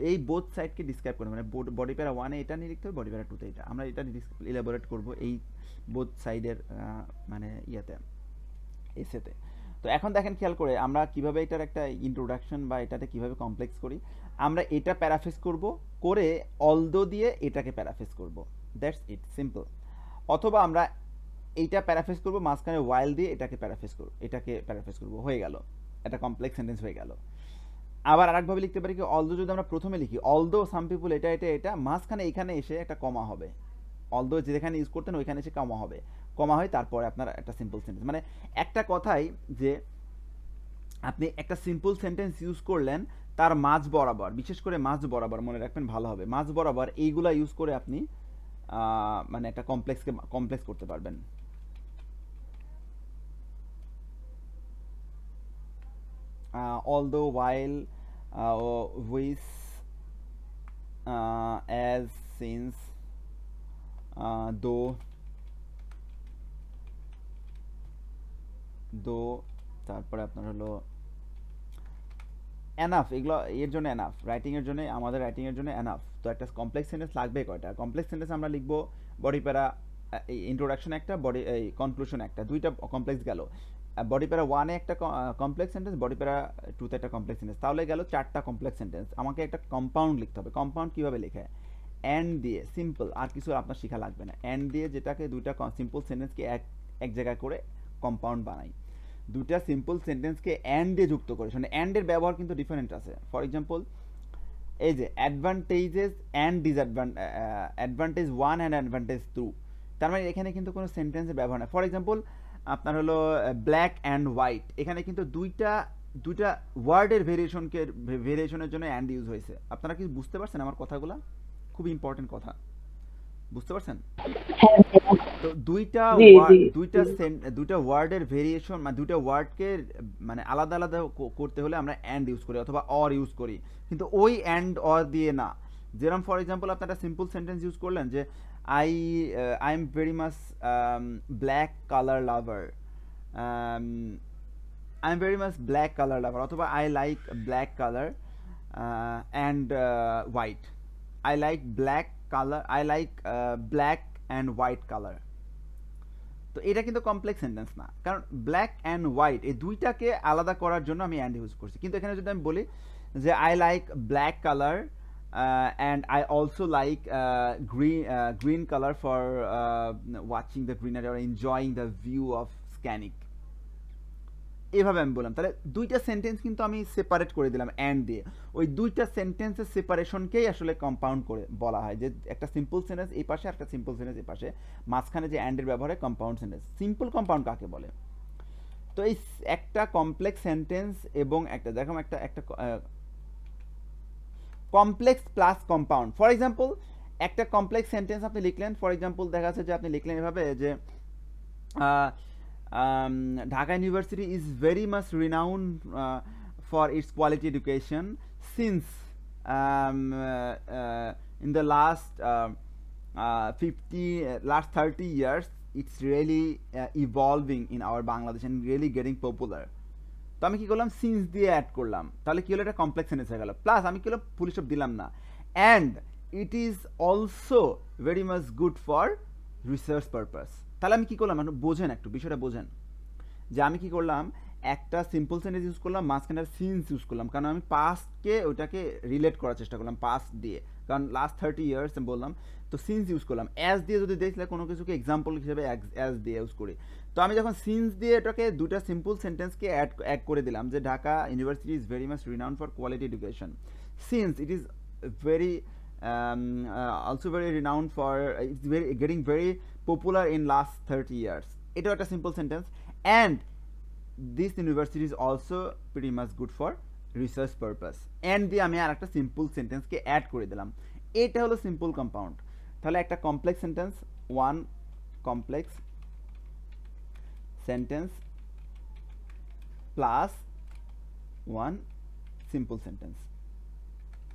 এই বোথ সাইডকে ডিসক্রাইব করবে মানে বডি প্যারা ওয়ানে এটা নিয়ে লিখতে হবে বডি প্যারা টুতে এটা আমরা এটা ইলাবোরেট করব এই বোথ সাইডের মানে ইয়েতে এসেতে তো এখন দেখেন খেয়াল করে আমরা কিভাবে এটার একটা ইন্ট্রোডাকশন বা এটাতে কিভাবে কমপ্লেক্স করি আমরা এটা প্যারাফেস করব করে অলদো দিয়ে এটাকে প্যারাফেস করব দ্যাটস ইট সিম্পল অথবা আমরা এইটা প্যারাফেস করব মাঝখানে ওয়াইল দিয়ে এটাকে প্যারাফেস করব এটাকে প্যারাফেস করব হয়ে গেল এটা কমপ্লেক্স সেন্টেন্স হয়ে গেল আবার আরেকভাবে লিখতে পারি কি অলদো যদি আমরা প্রথমে লিখি অলদো সাম পিপুল এটা এটা এটা মাঝখানে এখানে এসে একটা কমা হবে অলদো যেখানে ইউজ করতেন ওইখানে এসে কমা হবে কমা হয় তারপরে আপনার একটা সিম্পল সেন্টেন্স মানে একটা কথাই যে আপনি একটা সিম্পল সেন্টেন্স ইউজ করলেন তার মাঝ বরাবর বিশেষ করে মাঝ বরাবর মনে রাখবেন ভালো হবে মাঝ বরাবর এইগুলা ইউজ করে আপনি মানে একটা কমপ্লেক্সকে কমপ্লেক্স করতে পারবেন though wild Uh, uh, as since uh, do দো তারপরে আপনার হলো এনাফ এগুলো এর জন্য এনাফ রাইটিংয়ের জন্য আমাদের রাইটিংয়ের জন্য এনাফ তো একটা কমপ্লেক্স সেন্টেন্স লাগবে কয়টা কমপ্লেক্স সেন্টেন্স আমরা লিখবো বডি প্যারা ইন্ট্রোডাকশন একটা বডি এই কনক্লুশন একটা দুইটা কমপ্লেক্স গেল বডি প্যারা ওয়ানে একটা কমপ্লেক্স সেন্টেন্স বডি প্যারা টুতে একটা কমপ্লেক্স সেন্টেন্স তাহলে গেল চারটা কমপ্লেক্স সেন্টেন্স আমাকে একটা কম্পাউন্ড লিখতে হবে কম্পাউন্ড কীভাবে লেখা হয় অ্যান্ড দিয়ে সিম্পল আর কিছু আপনার শেখা লাগবে না অ্যান্ড দিয়ে যেটাকে দুইটা সিম্পল সেন্টেন্সকে এক এক জায়গায় করে কম্পাউন্ড বানাই দুইটা সিম্পল সেন্টেন্সকে অ্যান্ড দিয়ে যুক্ত করে মানে অ্যান্ডের ব্যবহার কিন্তু ডিফারেন্ট আছে ফর এক্সাম্পল এই যে advantages and disadvantage advantage one and advantage two তার মানে এখানে কিন্তু কোনো সেন্টেন্সের ব্যবহার নেই ফর এক্সাম্পল আপনার হলো ব্ল্যাক অ্যান্ড হোয়াইট এখানে কিন্তু দুইটা দুইটা ওয়ার্ডের ভেরিয়েশনকে ভেরিয়েশনের জন্য অ্যান্ড ইউজ হয়েছে আপনারা কি বুঝতে পারছেন আমার কথাগুলো খুব ইম্পর্টেন্ট কথা বুঝতে পারছেন হ্যাঁ, হ্যাঁ। তো দুইটা দুইটা দুইটা ওয়ার্ডের ভেরিয়েশন মানে দুইটা ওয়ার্ডকে মানে আলাদা আলাদা করতে হলে আমরা অ্যান্ড ইউজ করি অথবা অর ইউজ করি কিন্তু ওই অ্যান্ড অর দিয়ে না যেরকম ফর এক্সাম্পল আপনারা সিম্পল সেন্টেন্স ইউজ করলেন যে I uh, I'm very much um, black color lover. Um, I'm very much black color lover. অথবা I like black color uh, and uh, white. I like black color. I like uh, black and white color. তো এটা কিন্তু complex sentence না কারণ black and white এই দুইটাকে আলাদা করার জন্য আমি অ্যান্ড ইউজ করছি কিন্তু এখানে যদি আমি বলি যে I like black colour Uh, and I also like uh, green uh, green color for watching the greenery or enjoying the view of scenic এভাবে আমি বললাম তাহলে দুইটা সেন্টেন্স কিন্তু আমি সেপারেট করে দিলাম অ্যান্ড দিয়ে ওই দুইটা সেন্টেন্সের সেপারেশনকেই আসলে কম্পাউন্ড করে বলা হয় যে একটা সিম্পল সেন্টেন্স এই পাশে একটা সিম্পল সেন্টেন্স এই পাশে মাঝখানে যে অ্যান্ডের ব্যবহারে কম্পাউন্ড সেন্টেন্স সিম্পল কম্পাউন্ড কাকে বলে তো এই একটা কমপ্লেক্স সেন্টেন্স এবং একটা দেখো একটা একটা complex plus compound for example একটা কমপ্লেক্স সেন্টেন্স আপনি লিখলেন ফর এক্সাম্পল দেখা যাচ্ছে যে আপনি লিখলেন এভাবে যে Dhaka university is very much renowned for its quality education since in the last fifty last thirty years it's really evolving in our Bangladesh Bangladesh really getting popular তো আমি কি করলাম সিন্স দিয়ে অ্যাড করলাম তাহলে কি হলো এটা কমপ্লেক্স সেন্টেন্স হয়ে গেল প্লাস আমি কি হলো পুলিশ অফ দিলাম না and it is also very much good for research purpose তাহলে আমি কি করলাম বোঝেন একটু বিষয়টা বোঝেন যে আমি কি করলাম একটা সিম্পল সেন্টেন্স ইউজ করলাম মাঝখানে সিন্স ইউজ করলাম কারণ আমি পাস্টকে ওইটাকে রিলেট করার চেষ্টা করলাম পাস্ট দিয়ে কারণ লাস্ট থার্টি ইয়ার্স বললাম তো সিন্স ইউজ করলাম অ্যাজ দিয়ে যদি দেখলে কোনো কিছুকে এক্সাম্পল হিসেবে অ্যাজ দিয়ে ইউজ করি তো আমি যখন সিন্স দিয়ে এটাকে দুটা সিম্পল সেন্টেন্সকে অ্যাড অ্যাড করে দিলাম যে Dhaka university is very much renowned for quality education since it is very also very renowned for its very getting very popular in last thirty years এটাও একটা simple sentence and this university is also very much good for research purpose and দিয়ে আমি আর একটা simple সেন্টেন্সকে add করে দিলাম এটা হলো simple compound তাহলে একটা complex sentence one complex sentence plus one simple sentence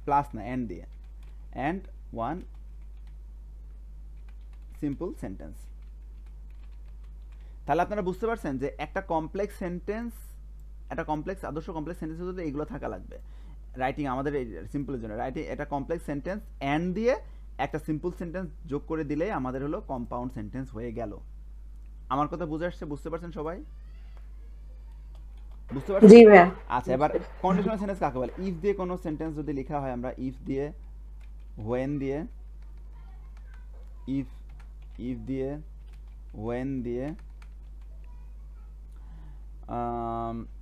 plus না and দিয়ে and one simple sentence তাহলে আপনারা বুঝতে পারছেন যে একটা কমপ্লেক্স সেন্টেন্স একটা কমপ্লেক্স আদর্শ কমপ্লেক্স সেন্টেন্সের জন্য এগুলো থাকা লাগবে রাইটিং আমাদের সিম্পলের জন্য রাইটিং একটা কমপ্লেক্স সেন্টেন্স অ্যান্ড দিয়ে একটা সিম্পল সেন্টেন্স যোগ করে দিলেই আমাদের হলো কম্পাউন্ড সেন্টেন্স হয়ে গেল আমার কথা বুঝে আসছে বুঝতে পারছেন সবাই বুঝতে পারছেন জি ভাই আচ্ছা এবার কন্ডিশনাল সেন্টেন্স কাকে বলে ইফ দিয়ে কোনো সেন্টেন্স যদি লেখা হয় আমরা ইফ দিয়ে হোয়েন দিয়ে ইফ ইফ দিয়ে হোয়েন দিয়ে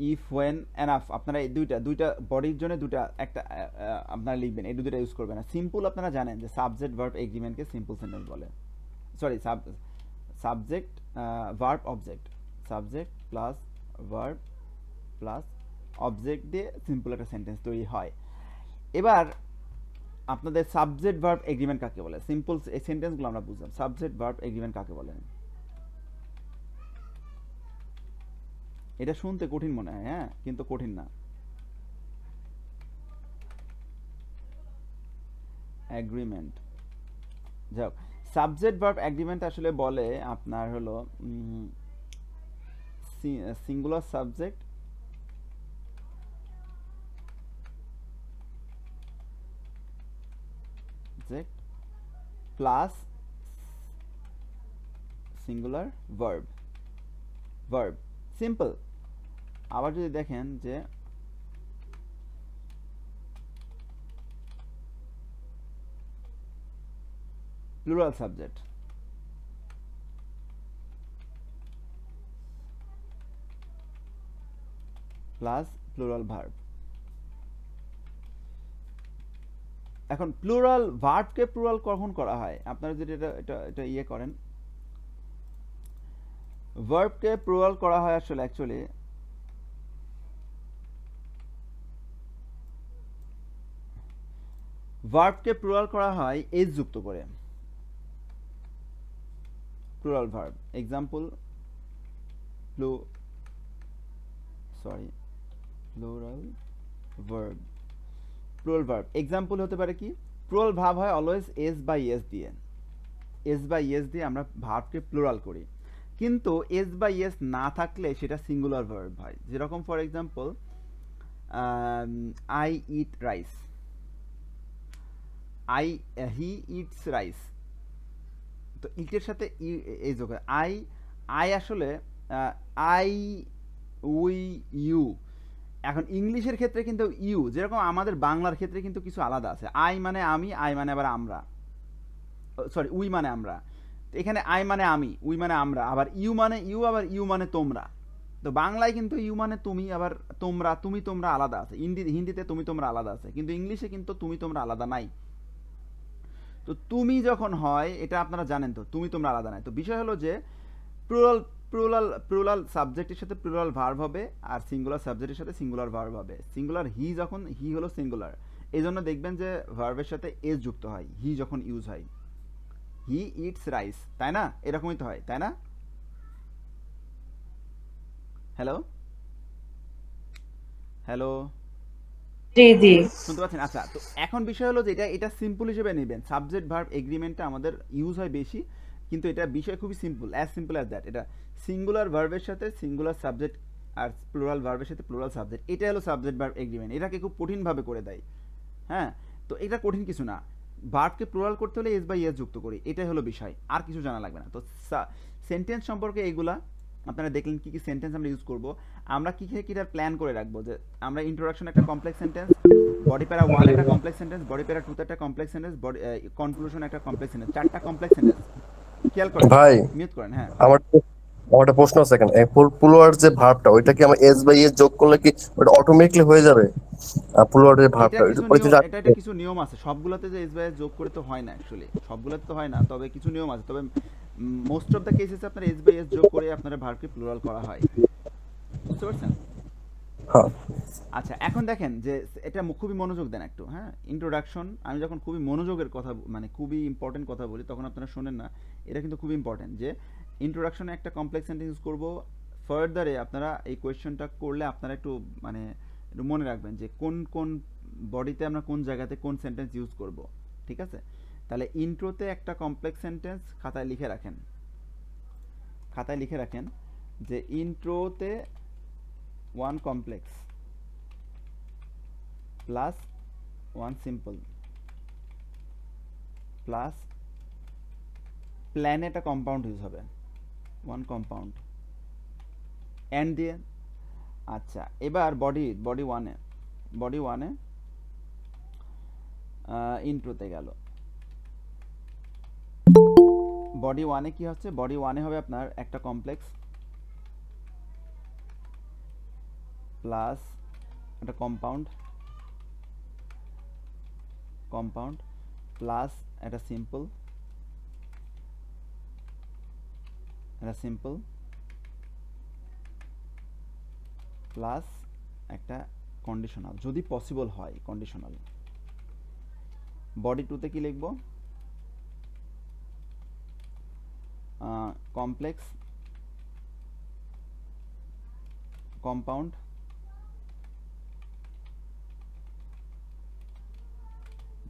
ইফ ওয়েন এনাফ আপনারা এই দুইটা দুইটা বডির জন্য দুইটা একটা আপনারা লিখবেন এই দুইটা ইউজ করবেন সিম্পল আপনারা জানেন যে সাবজেক্ট ভার্ব এগ্রিমেন্টকে সিম্পল সেন্টেন্স বলে sorry sub subject verb object subject plus verb plus object দিয়ে সিম্পল একটা সেন্টেন্স তৈরি হয় এবার আপনাদের সাবজেক্ট ভার্ব এগ্রিমেন্ট কাকে বলে সিম্পল সেন্টেন্সগুলো আমরা বুঝলাম সাবজেক্ট ভার্ব এগ্রিমেন্ট কাকে বলে এটা শুনতে কঠিন মনে হয় হ্যাঁ কিন্তু কঠিন না অ্যাগ্রিমেন্ট যাক সাবজেক্ট ভার্ব অ্যাগ্রিমেন্ট আসলে বলে আপনার হলো singular subject plus singular verb verb simple আবার যদি দেখেন যে plural subject plus plural verb এখন প্লুরাল ভার্বকে প্লুরাল কখন করা হয় আপনারা যদি এটা এটা এটা ইয়ে করেন ভার্বকে প্লুরাল করা হয় আসলে অ্যাকচুয়ালি ভার্বকে প্লুরাল করা হয় এজ যুক্ত করে plural verb example plu sorry plural verb plural verb example হতে পারে কি প্লুরাল ভাব হয় অলওয়েজ এস বাই এস দিয়ে এস বাই এস দিয়ে আমরা ভার্বকে প্লুরাল করি কিন্তু এস বাই এস না থাকলে সেটা সিঙ্গুলার ভার্ব হয় যেরকম for example I eat rice I he eats rice তো ইটের সাথে ই এই যোগ হয় আই আই আসলে আই উই ইউ এখন ইংলিশের ক্ষেত্রে কিন্তু ইউ যেরকম আমাদের বাংলার ক্ষেত্রে কিন্তু কিছু আলাদা আছে আই মানে আমি আই মানে আবার আমরা সরি উই মানে আমরা এখানে আই মানে আমি উই মানে আমরা আবার ইউ মানে ইউ আবার ইউ মানে তোমরা তো বাংলায় কিন্তু ইউ মানে তুমি আবার তোমরা তুমি তোমরা আলাদা আছে হিন্দি হিন্দিতে তুমি তোমরা আলাদা আছে কিন্তু ইংলিশে কিন্তু তুমি তোমরা আলাদা নাই তো তুমি যখন হয় এটা আপনারা জানেন তো তুমি তোমরা আলাদা নয় তো বিষয় হলো যে প্রুরাল প্রুরাল প্রুরাল সাবজেক্টের সাথে প্রুরাল ভার্ব হবে আর সিঙ্গুলার সাবজেক্টের সাথে সিঙ্গুলার ভার্ব হবে সিঙ্গুলার হি যখন হি হলো সিঙ্গুলার এই জন্য দেখবেন যে ভার্বের সাথে এস যুক্ত হয় হি যখন ইউজ হয় হি ইটস রাইস তাই না এরকমই তো হয় তাই না হ্যালো হ্যালো জি শুনতে পাচ্ছেন আচ্ছা তো এখন বিষয় হলো যে এটা এটা সিম্পল হিসেবে নেবেন সাবজেক্ট ভার্ব এগ্রিমেন্টটা আমাদের ইউজ হয় বেশি কিন্তু এটা বিষয় খুবই simple as simple as that এটা সিঙ্গুলার ভার্বের সাথে সিঙ্গুলার সাবজেক্ট আর প্লোরাল ভার্বের সাথে প্লোরাল সাবজেক্ট এটা হলো সাবজেক্ট ভার্ব এগ্রিমেন্ট এটাকে খুব কঠিনভাবে করে দেয় হ্যাঁ তো এটা কঠিন কিছু না ভার্বকে প্লোরাল করতে হলে এস বাই এস যুক্ত করি এটাই হলো বিষয় আর কিছু জানা লাগবে না তো সেন্টেন্স সম্পর্কে এগুলা আপনারা দেখলেন কী কী সেন্টেন্স আমরা ইউজ করব আমরা কী কী কীটার প্ল্যান করে রাখবো যে আমরা ইন্ট্রোডাকশন একটা complex sentence body para one একটা কমপ্লেক্স সেন্টেন্স বডি প্যারা টুতে একটা কমপ্লেক্স সেন্টেন্স বডি কনক্লুশন একটা কমপ্লেক্স সেন্টেন্স চারটা কমপ্লেক্স সেন্টেন্স খেয়াল করেন ভাই মিউট করেন হ্যাঁ আমার একটা প্রশ্ন আছে এখানে পুলোয়ার যে ভাবটা ওইটা কি আমার এস বাই এস যোগ করলে কি ওটা অটোমেটিকলি হয়ে যাবে পুলোয়ার যে ভাবটা এটা এটা কিছু নিয়ম আছে সবগুলোতে যে এস বাই এস যোগ করে তো হয় না অ্যাকচুয়ালি সবগুলোতে তো হয় না তবে কিছু নিয়ম আছে তবে মোস্ট অফ দ্য কেসেস আপনার এস বাই এস যোগ করে আপনার ভার্বকে প্লুরাল করা হয় বুঝতে পারছেন হ্যাঁ। আচ্ছা এখন দেখেন যে এটা খুবই মনোযোগ দেন একটু হ্যাঁ ইন্ট্রোডাকশন আমি যখন খুবই মনোযোগের কথা মানে খুবই ইম্পর্টেন্ট কথা বলি তখন আপনারা শোনেন না এটা কিন্তু খুবই ইম্পর্টেন্ট যে ইন্ট্রোডাকশনে একটা কমপ্লেক্স সেন্টেন্স করব ফার্দারে আপনারা এই কোয়েশ্চনটা করলে আপনারা একটু মানে একটু মনে রাখবেন যে কোন কোন বডিতে আমরা কোন জায়গাতে কোন সেন্টেন্স ইউজ করব ঠিক আছে তাহলে ইন্ট্রোতে একটা কমপ্লেক্স সেন্টেন্স খাতায় লিখে রাখেন খাতায় লিখে রাখেন যে ইন্ট্রোতে one complex plus one simple plus প্ল্যানে একটা কম্পাউন্ড ইউজ হবে ওয়ান কম্পাউন্ড অ্যান্ড দিয়ে আচ্ছা এবার বডি বডি ওয়ানে বডি ওয়ানে ইন্ট্রোতে গেল বডি ওয়ানে কি হচ্ছে বডি ওয়ানে হবে আপনার একটা কমপ্লেক্স প্লাস একটা কম্পাউন্ড কম্পাউন্ড প্লাস একটা সিম্পল এটা সিম্পল প্লাস একটা কন্ডিশনাল যদি পসিবল হয় কন্ডিশনাল বডি টুতে কি লিখব কমপ্লেক্স কম্পাউন্ড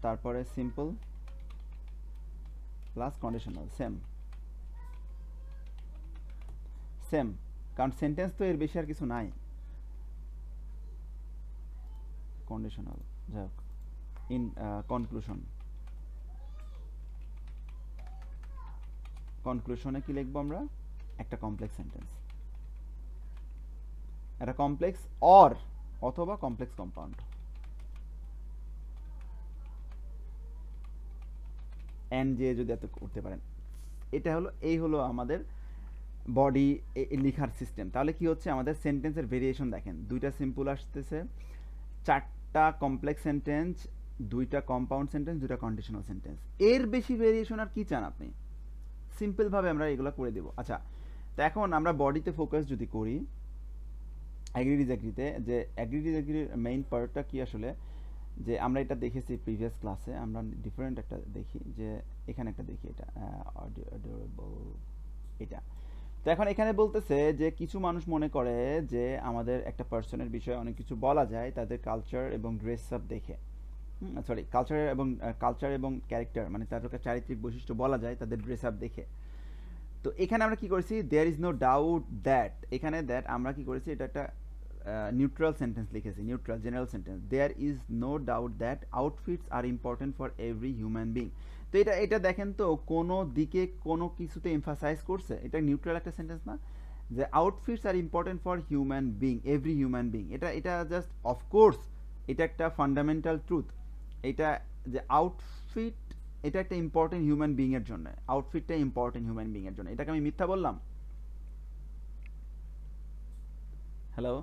তারপরে simple plus conditional same same কারণ সেন্টেন্স তো এর বেশি আর কিছু নাই কন্ডিশনাল যাই হোক ইন কনক্লুশন কনক্লুশনে কি লিখবো আমরা একটা কমপ্লেক্স সেন্টেন্স একটা কমপ্লেক্স অর অথবা কমপ্লেক্স কম্পাউন্ড অ্যান্ড যে যদি এত করতে পারেন এটা হলো এই হলো আমাদের বডি লেখার সিস্টেম তাহলে কি হচ্ছে আমাদের সেন্টেন্সের ভেরিয়েশন দেখেন দুইটা সিম্পল আসতেছে চারটা কমপ্লেক্স সেন্টেন্স দুইটা কম্পাউন্ড সেন্টেন্স দুইটা কন্ডিশনাল সেন্টেন্স এর বেশি ভেরিয়েশন আর কি চান আপনি সিম্পলভাবে আমরা এগুলো করে দেব আচ্ছা তো এখন আমরা বডিতে ফোকাস যদি করি অ্যাগ্রি ডিজাগ্রিতে যে অ্যাগ্রি ডিজাগ্রির মেইন পার্টটা কি আসলে যে আমরা এটা দেখেছি প্রিভিয়াস ক্লাসে আমরা ডিফারেন্ট একটা দেখি যে এখানে একটা দেখি এটা অডিও এটা তো এখন এখানে বলতেছে যে কিছু মানুষ মনে করে যে আমাদের একটা পার্সনের বিষয়ে অনেক কিছু বলা যায় তাদের কালচার এবং ড্রেস আপ দেখে সরি কালচার এবং কালচার এবং ক্যারেক্টার মানে তাদেরকে চারিত্রিক বৈশিষ্ট্য বলা যায় তাদের ড্রেস আপ দেখে তো এখানে আমরা কি করেছি there is no doubt that এখানে দ্যাট আমরা কি করেছি এটা একটা নিউট্রাল সেন্টেন্স লিখেছি neutral general sentence there is no doubt that outfits are important for every human being তো এটা এটা দেখেন তো কোনো দিকে কোনো কিছুতে এমফাসাইজ করছে এটা নিউট্রাল একটা সেন্টেন্স না যে outfits are important for human being every human being এটা এটা জাস্ট অফকোর্স এটা একটা ফান্ডামেন্টাল ট্রুথ এটা যে আউটফিট এটা একটা ইম্পর্টেন্ট হিউম্যান বিংয়ের জন্য আউটফিটটা ইম্পর্টেন্ট হিউম্যান বিংয়ের জন্য এটাকে আমি মিথ্যা বললাম হ্যালো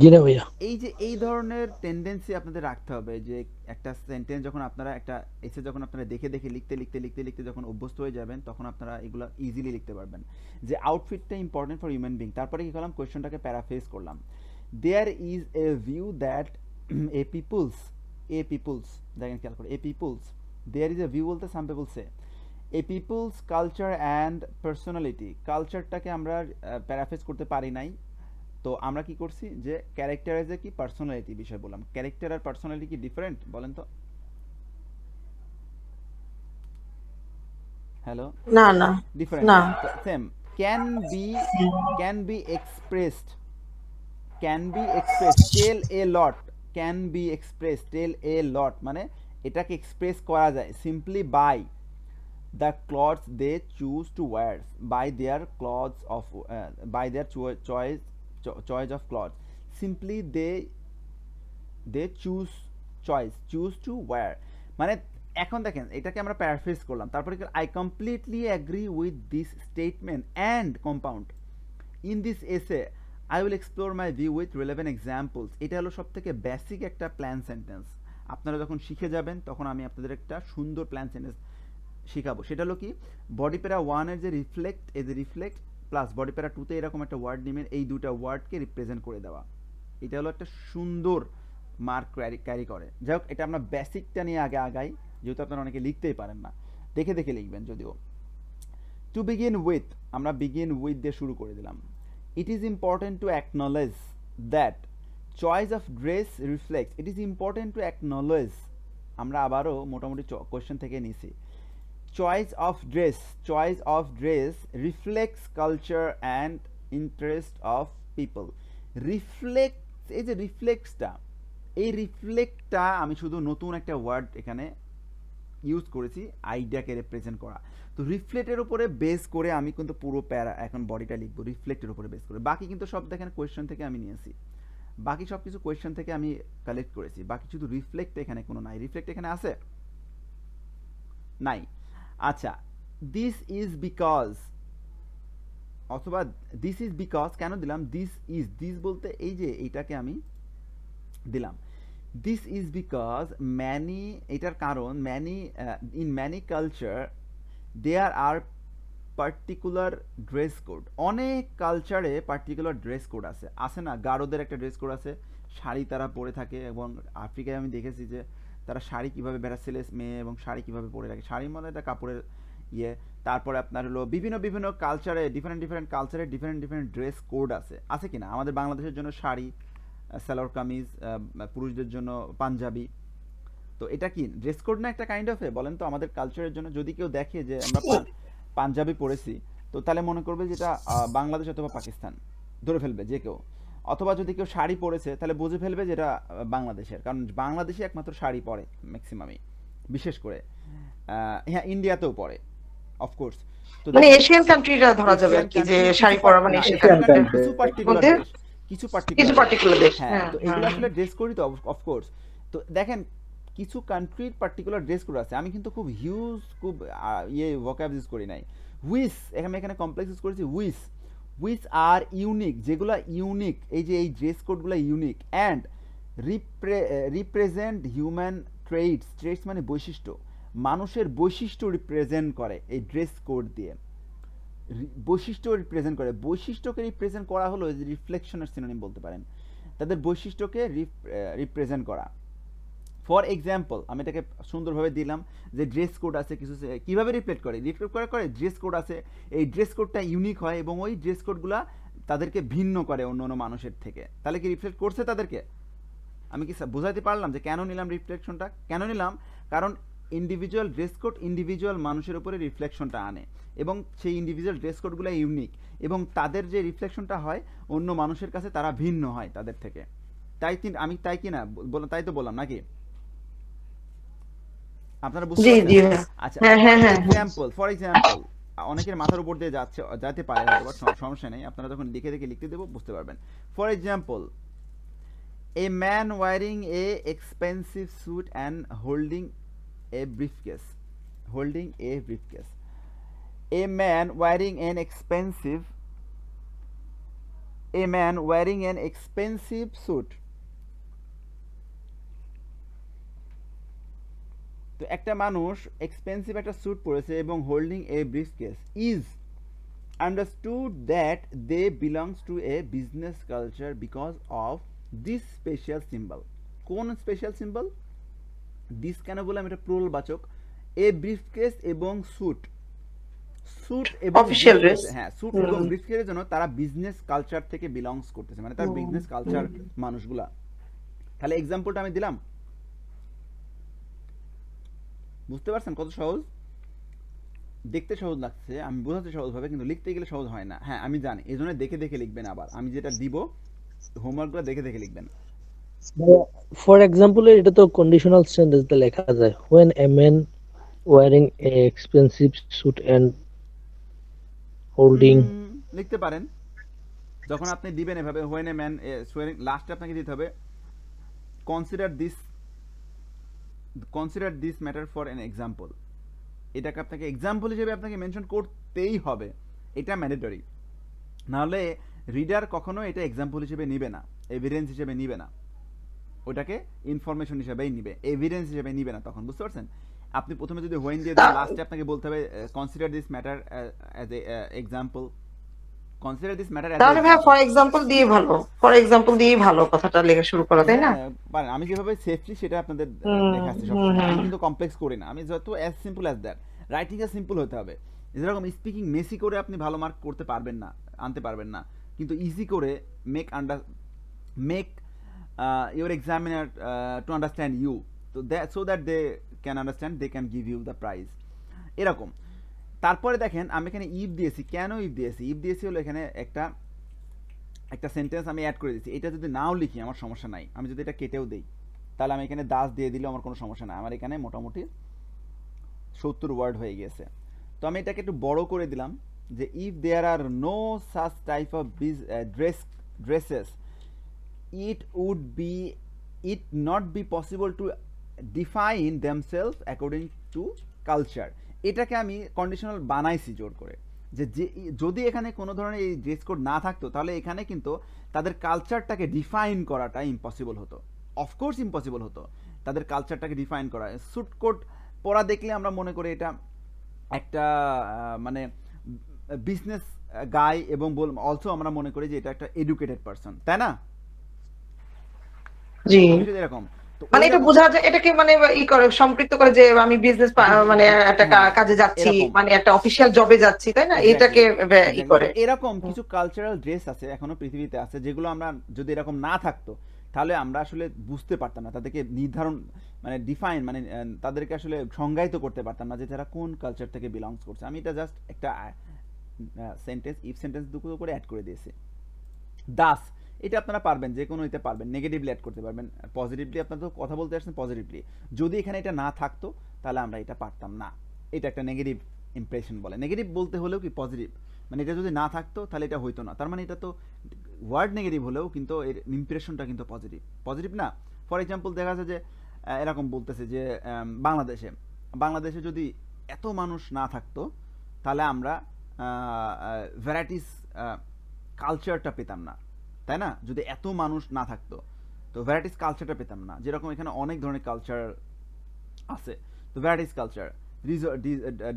জিনা ভাইয়া এই যে এই ধরনের টেন্ডেন্সি আপনাদের রাখতে হবে যে একটা সেন্টেন্স যখন আপনারা একটা এসে যখন আপনারা দেখে দেখে লিখতে লিখতে লিখতে লিখতে যখন অভ্যস্ত হয়ে যাবেন তখন আপনারা এগুলো ইজিলি লিখতে পারবেন যে আউটফিটটা ইম্পর্টেন্ট ফর হিউম্যান বিং তারপরে কী করলাম কোয়েশ্চনটাকে প্যারাফেস করলাম there is a view that a peoples a peoples দেখেন খেয়াল করে a peoples there is a view বলতে some peoples a a peoples culture and personality কালচারটাকে আমরা প্যারাফেস করতে পারি নাই তো আমরা কি করছি যে ক্যারেক্টার এজ কি পার্সোনালিটি বিষয় বললাম ক্যারেক্টার আর পার্সোনালিটি কি ডিফারেন্ট বলেন তো হ্যালো না না ডিফারেন্ট না same can be can be expressed can be express tell a lot can be express tell a lot মানে এটাকে এক্সপ্রেস করা যায় simply by the clothes they choose to wear by their clothes of by their choice choice of clothes simply they they choose choice choose to wear মানে এখন দেখেন এটাকে আমরা paraphrase করলাম তারপরে I completely agree with this statement and compound in this essay I will explore my view with relevant examples এটা হলো সব থেকে বেসিক একটা প্ল্যান সেন্টেন্স আপনারা যখন শিখে যাবেন তখন আমি আপনাদের একটা সুন্দর প্ল্যান সেন্টেন্স শেখাবো সেটা হলো কি বডি প্যারা ওয়ানের যে রিফ্লেক্ট এ যে রিফ্লেক্ট প্লাস বডি প্যারা টুতে এরকম একটা ওয়ার্ড নেমের এই দুটা ওয়ার্ডকে রিপ্রেজেন্ট করে দেওয়া এটা হলো একটা সুন্দর মার্ক ক্যারি ক্যারি করে যাই হোক এটা আমরা বেসিকটা নিয়ে আগে আগাই যেহেতু আপনারা অনেকে লিখতেই পারেন না দেখে দেখে লিখবেন যদিও টু বিগিন উইথ আমরা বিগিন উইথ দিয়ে শুরু করে দিলাম it is important to acknowledge that choice of dress reflects it is important to acknowledge আমরা আবারও মোটামুটি কোয়েশ্চেন থেকে নিছি choice of dress choice of dress reflects culture and interest of people reflect এই যে রিফ্লেক্সটা এই রিফ্লেক্টটা আমি শুধু নতুন একটা ওয়ার্ড এখানে ইউজ করেছি আইডিয়াকে রিপ্রেজেন্ট করা তো রিফ্লেক্টের উপরে বেস করে আমি কিন্তু পুরো প্যারা এখন বডিটা লিখবো রিফ্লেক্টের উপরে বেস করে বাকি কিন্তু সব দেখেন কোয়েশ্চেন থেকে আমি নিয়েছি বাকি সব কিছু কোয়েশ্চেন থেকে আমি কালেক্ট করেছি বাকি শুধু রিফ্লেক্ট এখানে কোনো নাই রিফ্লেক্ট এখানে আছে নাই আচ্ছা দিস ইজ বিকজ অথবা দিস ইজ বিকজ কেন দিলাম দিস ইজ দিস বলতে এই যে এইটাকে আমি দিলাম দিস ইজ বিকজ ম্যানি এটার কারণ many in many culture there are particular dress code অনেক কালচারে পার্টিকুলার ড্রেস কোড আছে আছে না গারোদের একটা ড্রেস কোড আছে শাড়ি তারা পরে থাকে এবং আফ্রিকায় আমি দেখেছি যে তারা শাড়ি কীভাবে বেড়া ছেলে মেয়ে এবং শাড়ি কীভাবে পরে রাখে শাড়ির মধ্যে মানে একটা কাপড়ের ইয়ে তারপরে আপনার হলো বিভিন্ন বিভিন্ন কালচারে ডিফারেন্ট ডিফারেন্ট কালচারে ডিফারেন্ট ডিফারেন্ট ড্রেস কোড আছে আছে কি না আমাদের বাংলাদেশের জন্য শাড়ি সালোয়ার কামিজ পুরুষদের জন্য পাঞ্জাবি তো এটা কি ড্রেস কোড না একটা কাইন্ড অফ বলেন তো আমাদের কালচারের জন্য যদি কেউ দেখে যে আমরা পাঞ্জাবি পরেছি তো তাহলে মনে করবে যেটা বাংলাদেশ অথবা পাকিস্তান ধরে ফেলবে যে কেউ অথবা যদি কেউ শাড়ি পরেছে তাহলে বুঝে ফেলবে যেটা বাংলাদেশের কারণ বাংলাদেশে একমাত্র শাড়ি পরে ম্যাক্সিমামই বিশেষ করে হ্যাঁ ইন্ডিয়াতেও পরে অফকোর্স মানে মানে হ্যাঁ, হ্যাঁ। দেখেন কিছু পার্টিকুলার ড্রেস আছে আমি কিন্তু খুব হিউজ খুব ইয়ে ভোকাব ইউজ করি নাই হুইস এখানে এখানে কমপ্লেক্স ইউজ করেছি হুইস উইচ আর ইউনিক যেগুলো ইউনিক এই যে এই ড্রেস কোডগুলো unique and repre represent human traits traits মানে বৈশিষ্ট্য মানুষের বৈশিষ্ট্য রিপ্রেজেন্ট করে এই ড্রেস কোড দিয়ে বৈশিষ্ট্য রিপ্রেজেন্ট করে বৈশিষ্ট্যকে রিপ্রেজেন্ট করা হলো রিফ্লেকশনের সিনোনিম বলতে পারেন তাদের বৈশিষ্ট্যকে রিপ্রেজেন্ট uh, করা ফর এক্সাম্পল আমি এটাকে সুন্দরভাবে দিলাম যে ড্রেস কোড আছে কিছু কীভাবে রিফ্লেক্ট করে রিফ্লেক্ট করে করে ড্রেস কোড আছে এই ড্রেস কোডটা ইউনিক হয় এবং ওই ড্রেস কোডগুলো তাদেরকে ভিন্ন করে অন্য অন্য মানুষের থেকে তাহলে কি রিফ্লেক্ট করছে তাদেরকে আমি কি বোঝাতে পারলাম যে কেন নিলাম রিফ্লেকশনটা কেন নিলাম কারণ ইন্ডিভিজুয়াল ড্রেস কোড ইন্ডিভিজুয়াল মানুষের উপরে রিফ্লেকশনটা আনে এবং সেই ইন্ডিভিজুয়াল ড্রেস কোডগুলো ইউনিক এবং তাদের যে রিফ্লেকশনটা হয় অন্য মানুষের কাছে তারা ভিন্ন হয় তাদের থেকে তাই আমি তাই কি না তাই তো বললাম নাকি আপনারা বুঝতে পারছেন হ্যাঁ। আচ্ছা হ্যাঁ হ্যাঁ एग्जांपल ফর एग्जांपल অনেকের মাথার উপর দিয়ে যাচ্ছে যাতে পারে হয়তো সমস্যা নেই আপনারা যখন লিখে দেখে লিখতে দেব বুঝতে পারবেন for example a man wearing a expensive suit and holding a briefcase holding a briefcase a man wearing an expensive a man wearing an expensive suit তো একটা মানুষ এক্সপেন্সিভ একটা স্যুট পরেছে এবং holding a briefcase is understood that they belongs to a business culture because of this special symbol কোন special symbol this কেন বললাম এটা প্রোল বাচক এ ব্রিফ কেস এবং স্যুট স্যুট এবং হ্যাঁ স্যুট এবং ব্রিফ কেসের জন্য তারা বিজনেস কালচার থেকে বিলংস করতেছে মানে তার বিজনেস কালচার মানুষগুলা তাহলে এক্সাম্পলটা আমি দিলাম বুঝতে পারছেন কত সহজ দেখতে সহজ লাগছে আমি বোঝাতে সহজ হবে কিন্তু লিখতে গেলে সহজ হয় না হ্যাঁ আমি জানি এই জন্য দেখে দেখে লিখবেন আবার আমি যেটা দিব হোমওয়ার্কগুলো দেখে দেখে লিখবেন ফর মানে, এক্সাম্পল এটা তো কন্ডিশনাল সেন্টেন্স দিয়ে লেখা যায় when a man wearing a expensive suit and holding লিখতে পারেন যখন আপনি দিবেন এভাবে হোয়েন এ ম্যান সোয়ারিং লাস্টে আপনাকে দিতে হবে consider this consider this matter for an example এটাকে আপনাকে এক্সাম্পল হিসেবে আপনাকে মেনশন করতেই হবে এটা ম্যান্ডেটরি নাহলে রিডার কখনো এটা এক্সাম্পল হিসেবে নিবে না এভিডেন্স হিসেবে নিবে না ওটাকে ইনফরমেশন হিসেবেই নিবে এভিডেন্স হিসেবে নিবে না তখন বুঝতে পারছেন আপনি প্রথমে যদি হোয়েন দিয়ে লাস্টে আপনাকে বলতে হবে consider this matter as a example তাহলে ভাই ফর দিয়ে ভালো ফর দিয়ে ভালো কথাটা লেখা শুরু করা তাই না হ্যাঁ, মানে আমি যেভাবে সেফলি সেটা আপনাদের দেখাচ্ছি সব কিন্তু কমপ্লেক্স করি না আমি যত as simple as that writing এ সিম্পল হতে হবে স্পিকিং মেসি করে আপনি ভালো মার্ক করতে পারবেন না আনতে পারবেন না কিন্তু ইজি করে make under make your examiner to understand you তো that so that they can understand they can give you the prize এরকম তারপরে দেখেন আমি এখানে ইফ দিয়েছি কেন ইফ দিয়েছি ইফ দিয়েছি হলো এখানে একটা একটা সেন্টেন্স আমি অ্যাড করে দিয়েছি এটা যদি নাও লিখি আমার সমস্যা নাই আমি যদি এটা কেটেও দিই তাহলে আমি এখানে দাস দিয়ে দিলেও আমার কোনো সমস্যা নাই আমার এখানে মোটামুটি সত্তর ওয়ার্ড হয়ে গিয়েছে তো আমি এটাকে একটু বড় করে দিলাম যে if there are no such type of বিজ dress dresses it would be it not be possible to define themselves according to culture এটাকে আমি কন্ডিশনাল বানাইছি জোর করে যে যদি এখানে কোনো ধরনের এই ড্রেস কোড না থাকতো তাহলে এখানে কিন্তু তাদের কালচারটাকে ডিফাইন করাটা ইম্পসিবল হতো অফকোর্স ইম্পসিবল হতো তাদের কালচারটাকে ডিফাইন করা স্যুট কোট পরা দেখলে আমরা মনে করি এটা একটা মানে বিজনেস গাই এবং বল অলসো আমরা মনে করি যে এটা একটা এডুকেটেড পারসন তাই না জি এরকম মানে এটা বোঝা যায় এটাকে মানে ই করে সম্পৃক্ত করে যে আমি বিজনেস মানে একটা কাজে যাচ্ছি মানে একটা অফিশিয়াল জবে যাচ্ছি তাই না এটাকে ই করে এরকম কিছু কালচারাল ড্রেস আছে এখনো পৃথিবীতে আছে যেগুলো আমরা যদি এরকম না থাকতো তাহলে আমরা আসলে বুঝতে পারতাম না তাদেরকে নির্ধারণ মানে ডিফাইন মানে তাদেরকে আসলে সংজ্ঞায়িত করতে পারতাম না যে তারা কোন কালচার থেকে বিলংস করছে আমি এটা জাস্ট একটা সেন্টেন্স ইফ সেন্টেন্স দুটো করে অ্যাড করে দিয়েছি দাস এটা আপনারা পারবেন যে কোনো এতে পারবেন নেগেটিভলি অ্যাড করতে পারবেন পজিটিভলি আপনারা তো কথা বলতে আসছেন পজিটিভলি যদি এখানে এটা না থাকতো তাহলে আমরা এটা পারতাম না এটা একটা নেগেটিভ ইমপ্রেশন বলে নেগেটিভ বলতে হলেও কি পজিটিভ মানে এটা যদি না থাকতো তাহলে এটা হইতো না তার মানে এটা তো ওয়ার্ড নেগেটিভ হলেও কিন্তু এর ইমপ্রেশনটা কিন্তু পজিটিভ পজিটিভ না ফর এক্সাম্পল দেখা যাচ্ছে যে এরকম বলতেছে যে বাংলাদেশে বাংলাদেশে যদি এত মানুষ না থাকতো তাহলে আমরা ভ্যারাইটিস কালচারটা পেতাম না তাই না যদি এত মানুষ না থাকতো তো ভ্যারাইটিস কালচারটা পেতাম না যেরকম এখানে অনেক ধরনের কালচার আছে তো ভ্যারাইটিস কালচার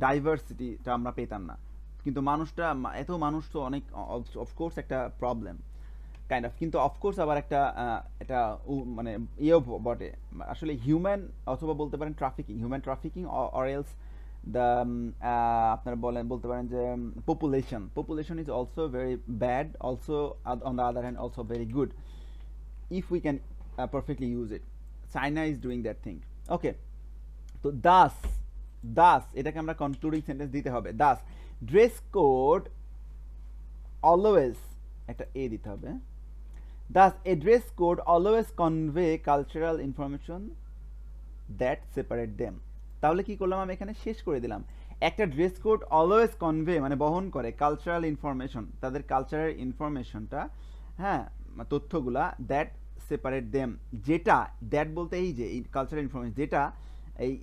ডাইভার্সিটিটা আমরা পেতাম না কিন্তু মানুষটা এত মানুষ তো অনেক অফকোর্স একটা প্রবলেম কাইন্ড অফ কিন্তু অফকোর্স আবার একটা এটা মানে ইয়েও বটে আসলে হিউম্যান অথবা বলতে পারেন trafficking human trafficking or else else the um, uh, আপনারা বলেন বলতে পারেন যে population population is also very bad also on the other hand also very good if we can perfectly use it China is doing that thing okay তো thus Das এটাকে আমরা concluding sentence দিতে হবে দাস ড্রেস কোড অলওয়েজ একটা এ দিতে হবে thus a dress code always convey cultural information that separate them তাহলে কি করলাম আমি এখানে শেষ করে দিলাম একটা ড্রেস কোড অলওয়েজ কনভে মানে বহন করে কালচারাল ইনফরমেশন তাদের কালচারাল ইনফরমেশনটা হ্যাঁ তথ্যগুলা দ্যাট সেপারেট দেম যেটা দ্যাট বলতে এই যে কালচারাল ইনফরমেশন যেটা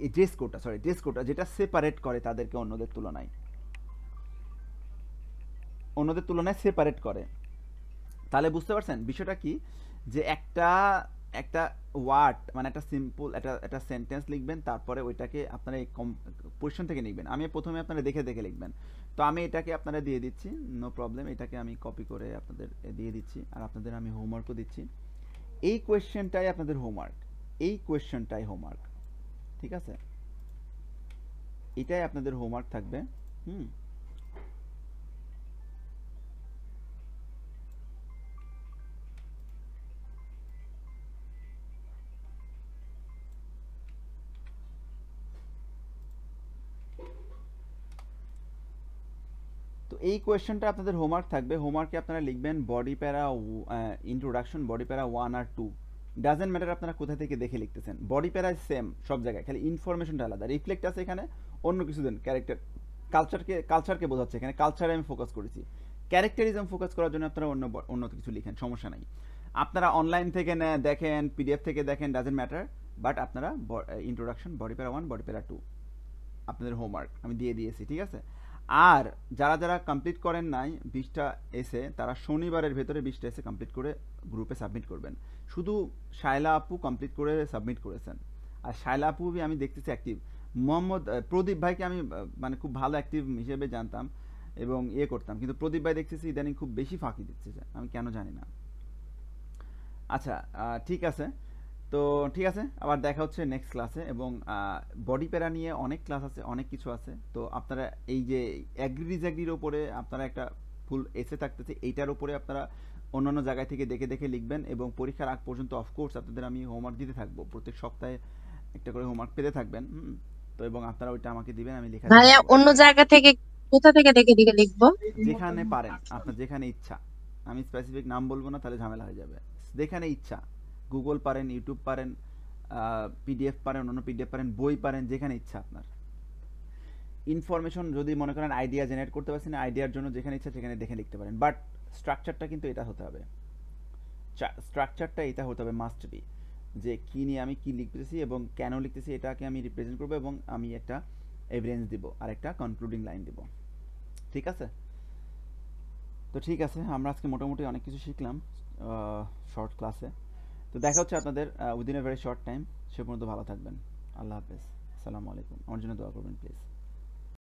এই ড্রেস কোডটা সরি ড্রেস কোডটা যেটা সেপারেট করে তাদেরকে অন্যদের তুলনায় অন্যদের তুলনায় সেপারেট করে তাহলে বুঝতে পারছেন বিষয়টা কি যে একটা একটা ওয়ার্ড মানে একটা সিম্পল একটা একটা সেন্টেন্স লিখবেন তারপরে ওইটাকে আপনারা এই পজিশন থেকে লিখবেন আমি প্রথমে আপনারা দেখে দেখে লিখবেন তো আমি এটাকে আপনারা দিয়ে দিচ্ছি নো প্রবলেম এটাকে আমি কপি করে আপনাদের দিয়ে দিচ্ছি আর আপনাদের আমি হোমওয়ার্কও দিচ্ছি এই কোয়েশ্চেনটাই আপনাদের হোমওয়ার্ক এই কোয়েশ্চেনটাই হোমওয়ার্ক ঠিক আছে এটাই আপনাদের হোমওয়ার্ক থাকবে হুম এই কোয়েশ্চেনটা আপনাদের হোমওয়ার্ক থাকবে হোমওয়ার্কে আপনারা লিখবেন body para introduction body para one আর টু ডাজেন্ট ম্যাটার আপনারা কোথা থেকে দেখে লিখতেছেন বডি প্যারা সেম সব জায়গায় খালি ইনফরমেশনটা আলাদা রিফ্লেক্ট আছে এখানে অন্য কিছু দেন ক্যারেক্টার কালচারকে কালচারকে বোঝাচ্ছে এখানে কালচারে আমি ফোকাস করেছি ক্যারেক্টারিজম ফোকাস করার জন্য আপনারা অন্য অন্য কিছু লিখেন সমস্যা নাই আপনারা অনলাইন থেকে দেখেন পিডিএফ থেকে দেখেন ডাজেন্ট ম্যাটার বাট আপনারা introduction body para one body para two আপনাদের হোমওয়ার্ক আমি দিয়ে দিয়েছি ঠিক আছে আর যারা যারা কমপ্লিট করেন নাই বিশটা এসে তারা শনিবারের ভেতরে বিশটা এসে কমপ্লিট করে গ্রুপে সাবমিট করবেন শুধু শায়লা আপু কমপ্লিট করে সাবমিট করেছেন আর শায়লা আপু আমি দেখতেছি অ্যাক্টিভ মোহাম্মদ প্রদীপ ভাইকে আমি মানে খুব ভালো অ্যাক্টিভ হিসেবে জানতাম এবং ইয়ে করতাম কিন্তু প্রদীপ ভাই দেখতেছি ইদানিং খুব বেশি ফাঁকি দিচ্ছে আমি কেন জানি না আচ্ছা ঠিক আছে তো ঠিক আছে আবার দেখা হচ্ছে নেক্সট ক্লাসে এবং বডি প্যারা নিয়ে অনেক ক্লাস আছে অনেক কিছু আছে তো আপনারা এই যে অ্যাগ্রি ডিসঅ্যাগ্রির ওপরে আপনারা একটা ফুল এসে থাকতেছে এইটার ওপরে আপনারা অন্যান্য জায়গায় থেকে দেখে দেখে লিখবেন এবং পরীক্ষার আগ পর্যন্ত অফকোর্স আপনাদের আমি হোমওয়ার্ক দিতে থাকবো প্রত্যেক সপ্তাহে একটা করে হোমওয়ার্ক পেতে থাকবেন তো এবং আপনারা ওইটা আমাকে দিবেন আমি লেখা ভাইয়া অন্য জায়গা থেকে কোথা থেকে দেখে দেখে লিখবো যেখানে পারেন আপনার যেখানে ইচ্ছা আমি স্পেসিফিক নাম বলবো না তাহলে ঝামেলা হয়ে যাবে যেখানে ইচ্ছা গুগল পারেন ইউটিউব পারেন পিডিএফ পারেন অন্য পিডিএফ পারেন বই পারেন যেখানে ইচ্ছা আপনার ইনফরমেশন যদি মনে করেন আইডিয়া জেনারেট করতে পারছেন আইডিয়ার জন্য যেখানে ইচ্ছা সেখানে দেখে লিখতে পারেন বাট স্ট্রাকচারটা কিন্তু এটা হতে হবে স্ট্রাকচারটা এটা হতে হবে মাস্ট বি যে কী নিয়ে আমি কী লিখতেছি এবং কেন লিখতেছি এটাকে আমি রিপ্রেজেন্ট করবো এবং আমি একটা এভিডেন্স দিব আর একটা কনক্লুডিং লাইন দিব ঠিক আছে তো ঠিক আছে আমরা আজকে মোটামুটি অনেক কিছু শিখলাম শর্ট ক্লাসে তো দেখা হচ্ছে আপনাদের within a very short time সে পর্যন্ত ভালো থাকবেন আল্লাহ হাফেজ আসসালামু আলাইকুম আমার জন্য দোয়া করবেন প্লিজ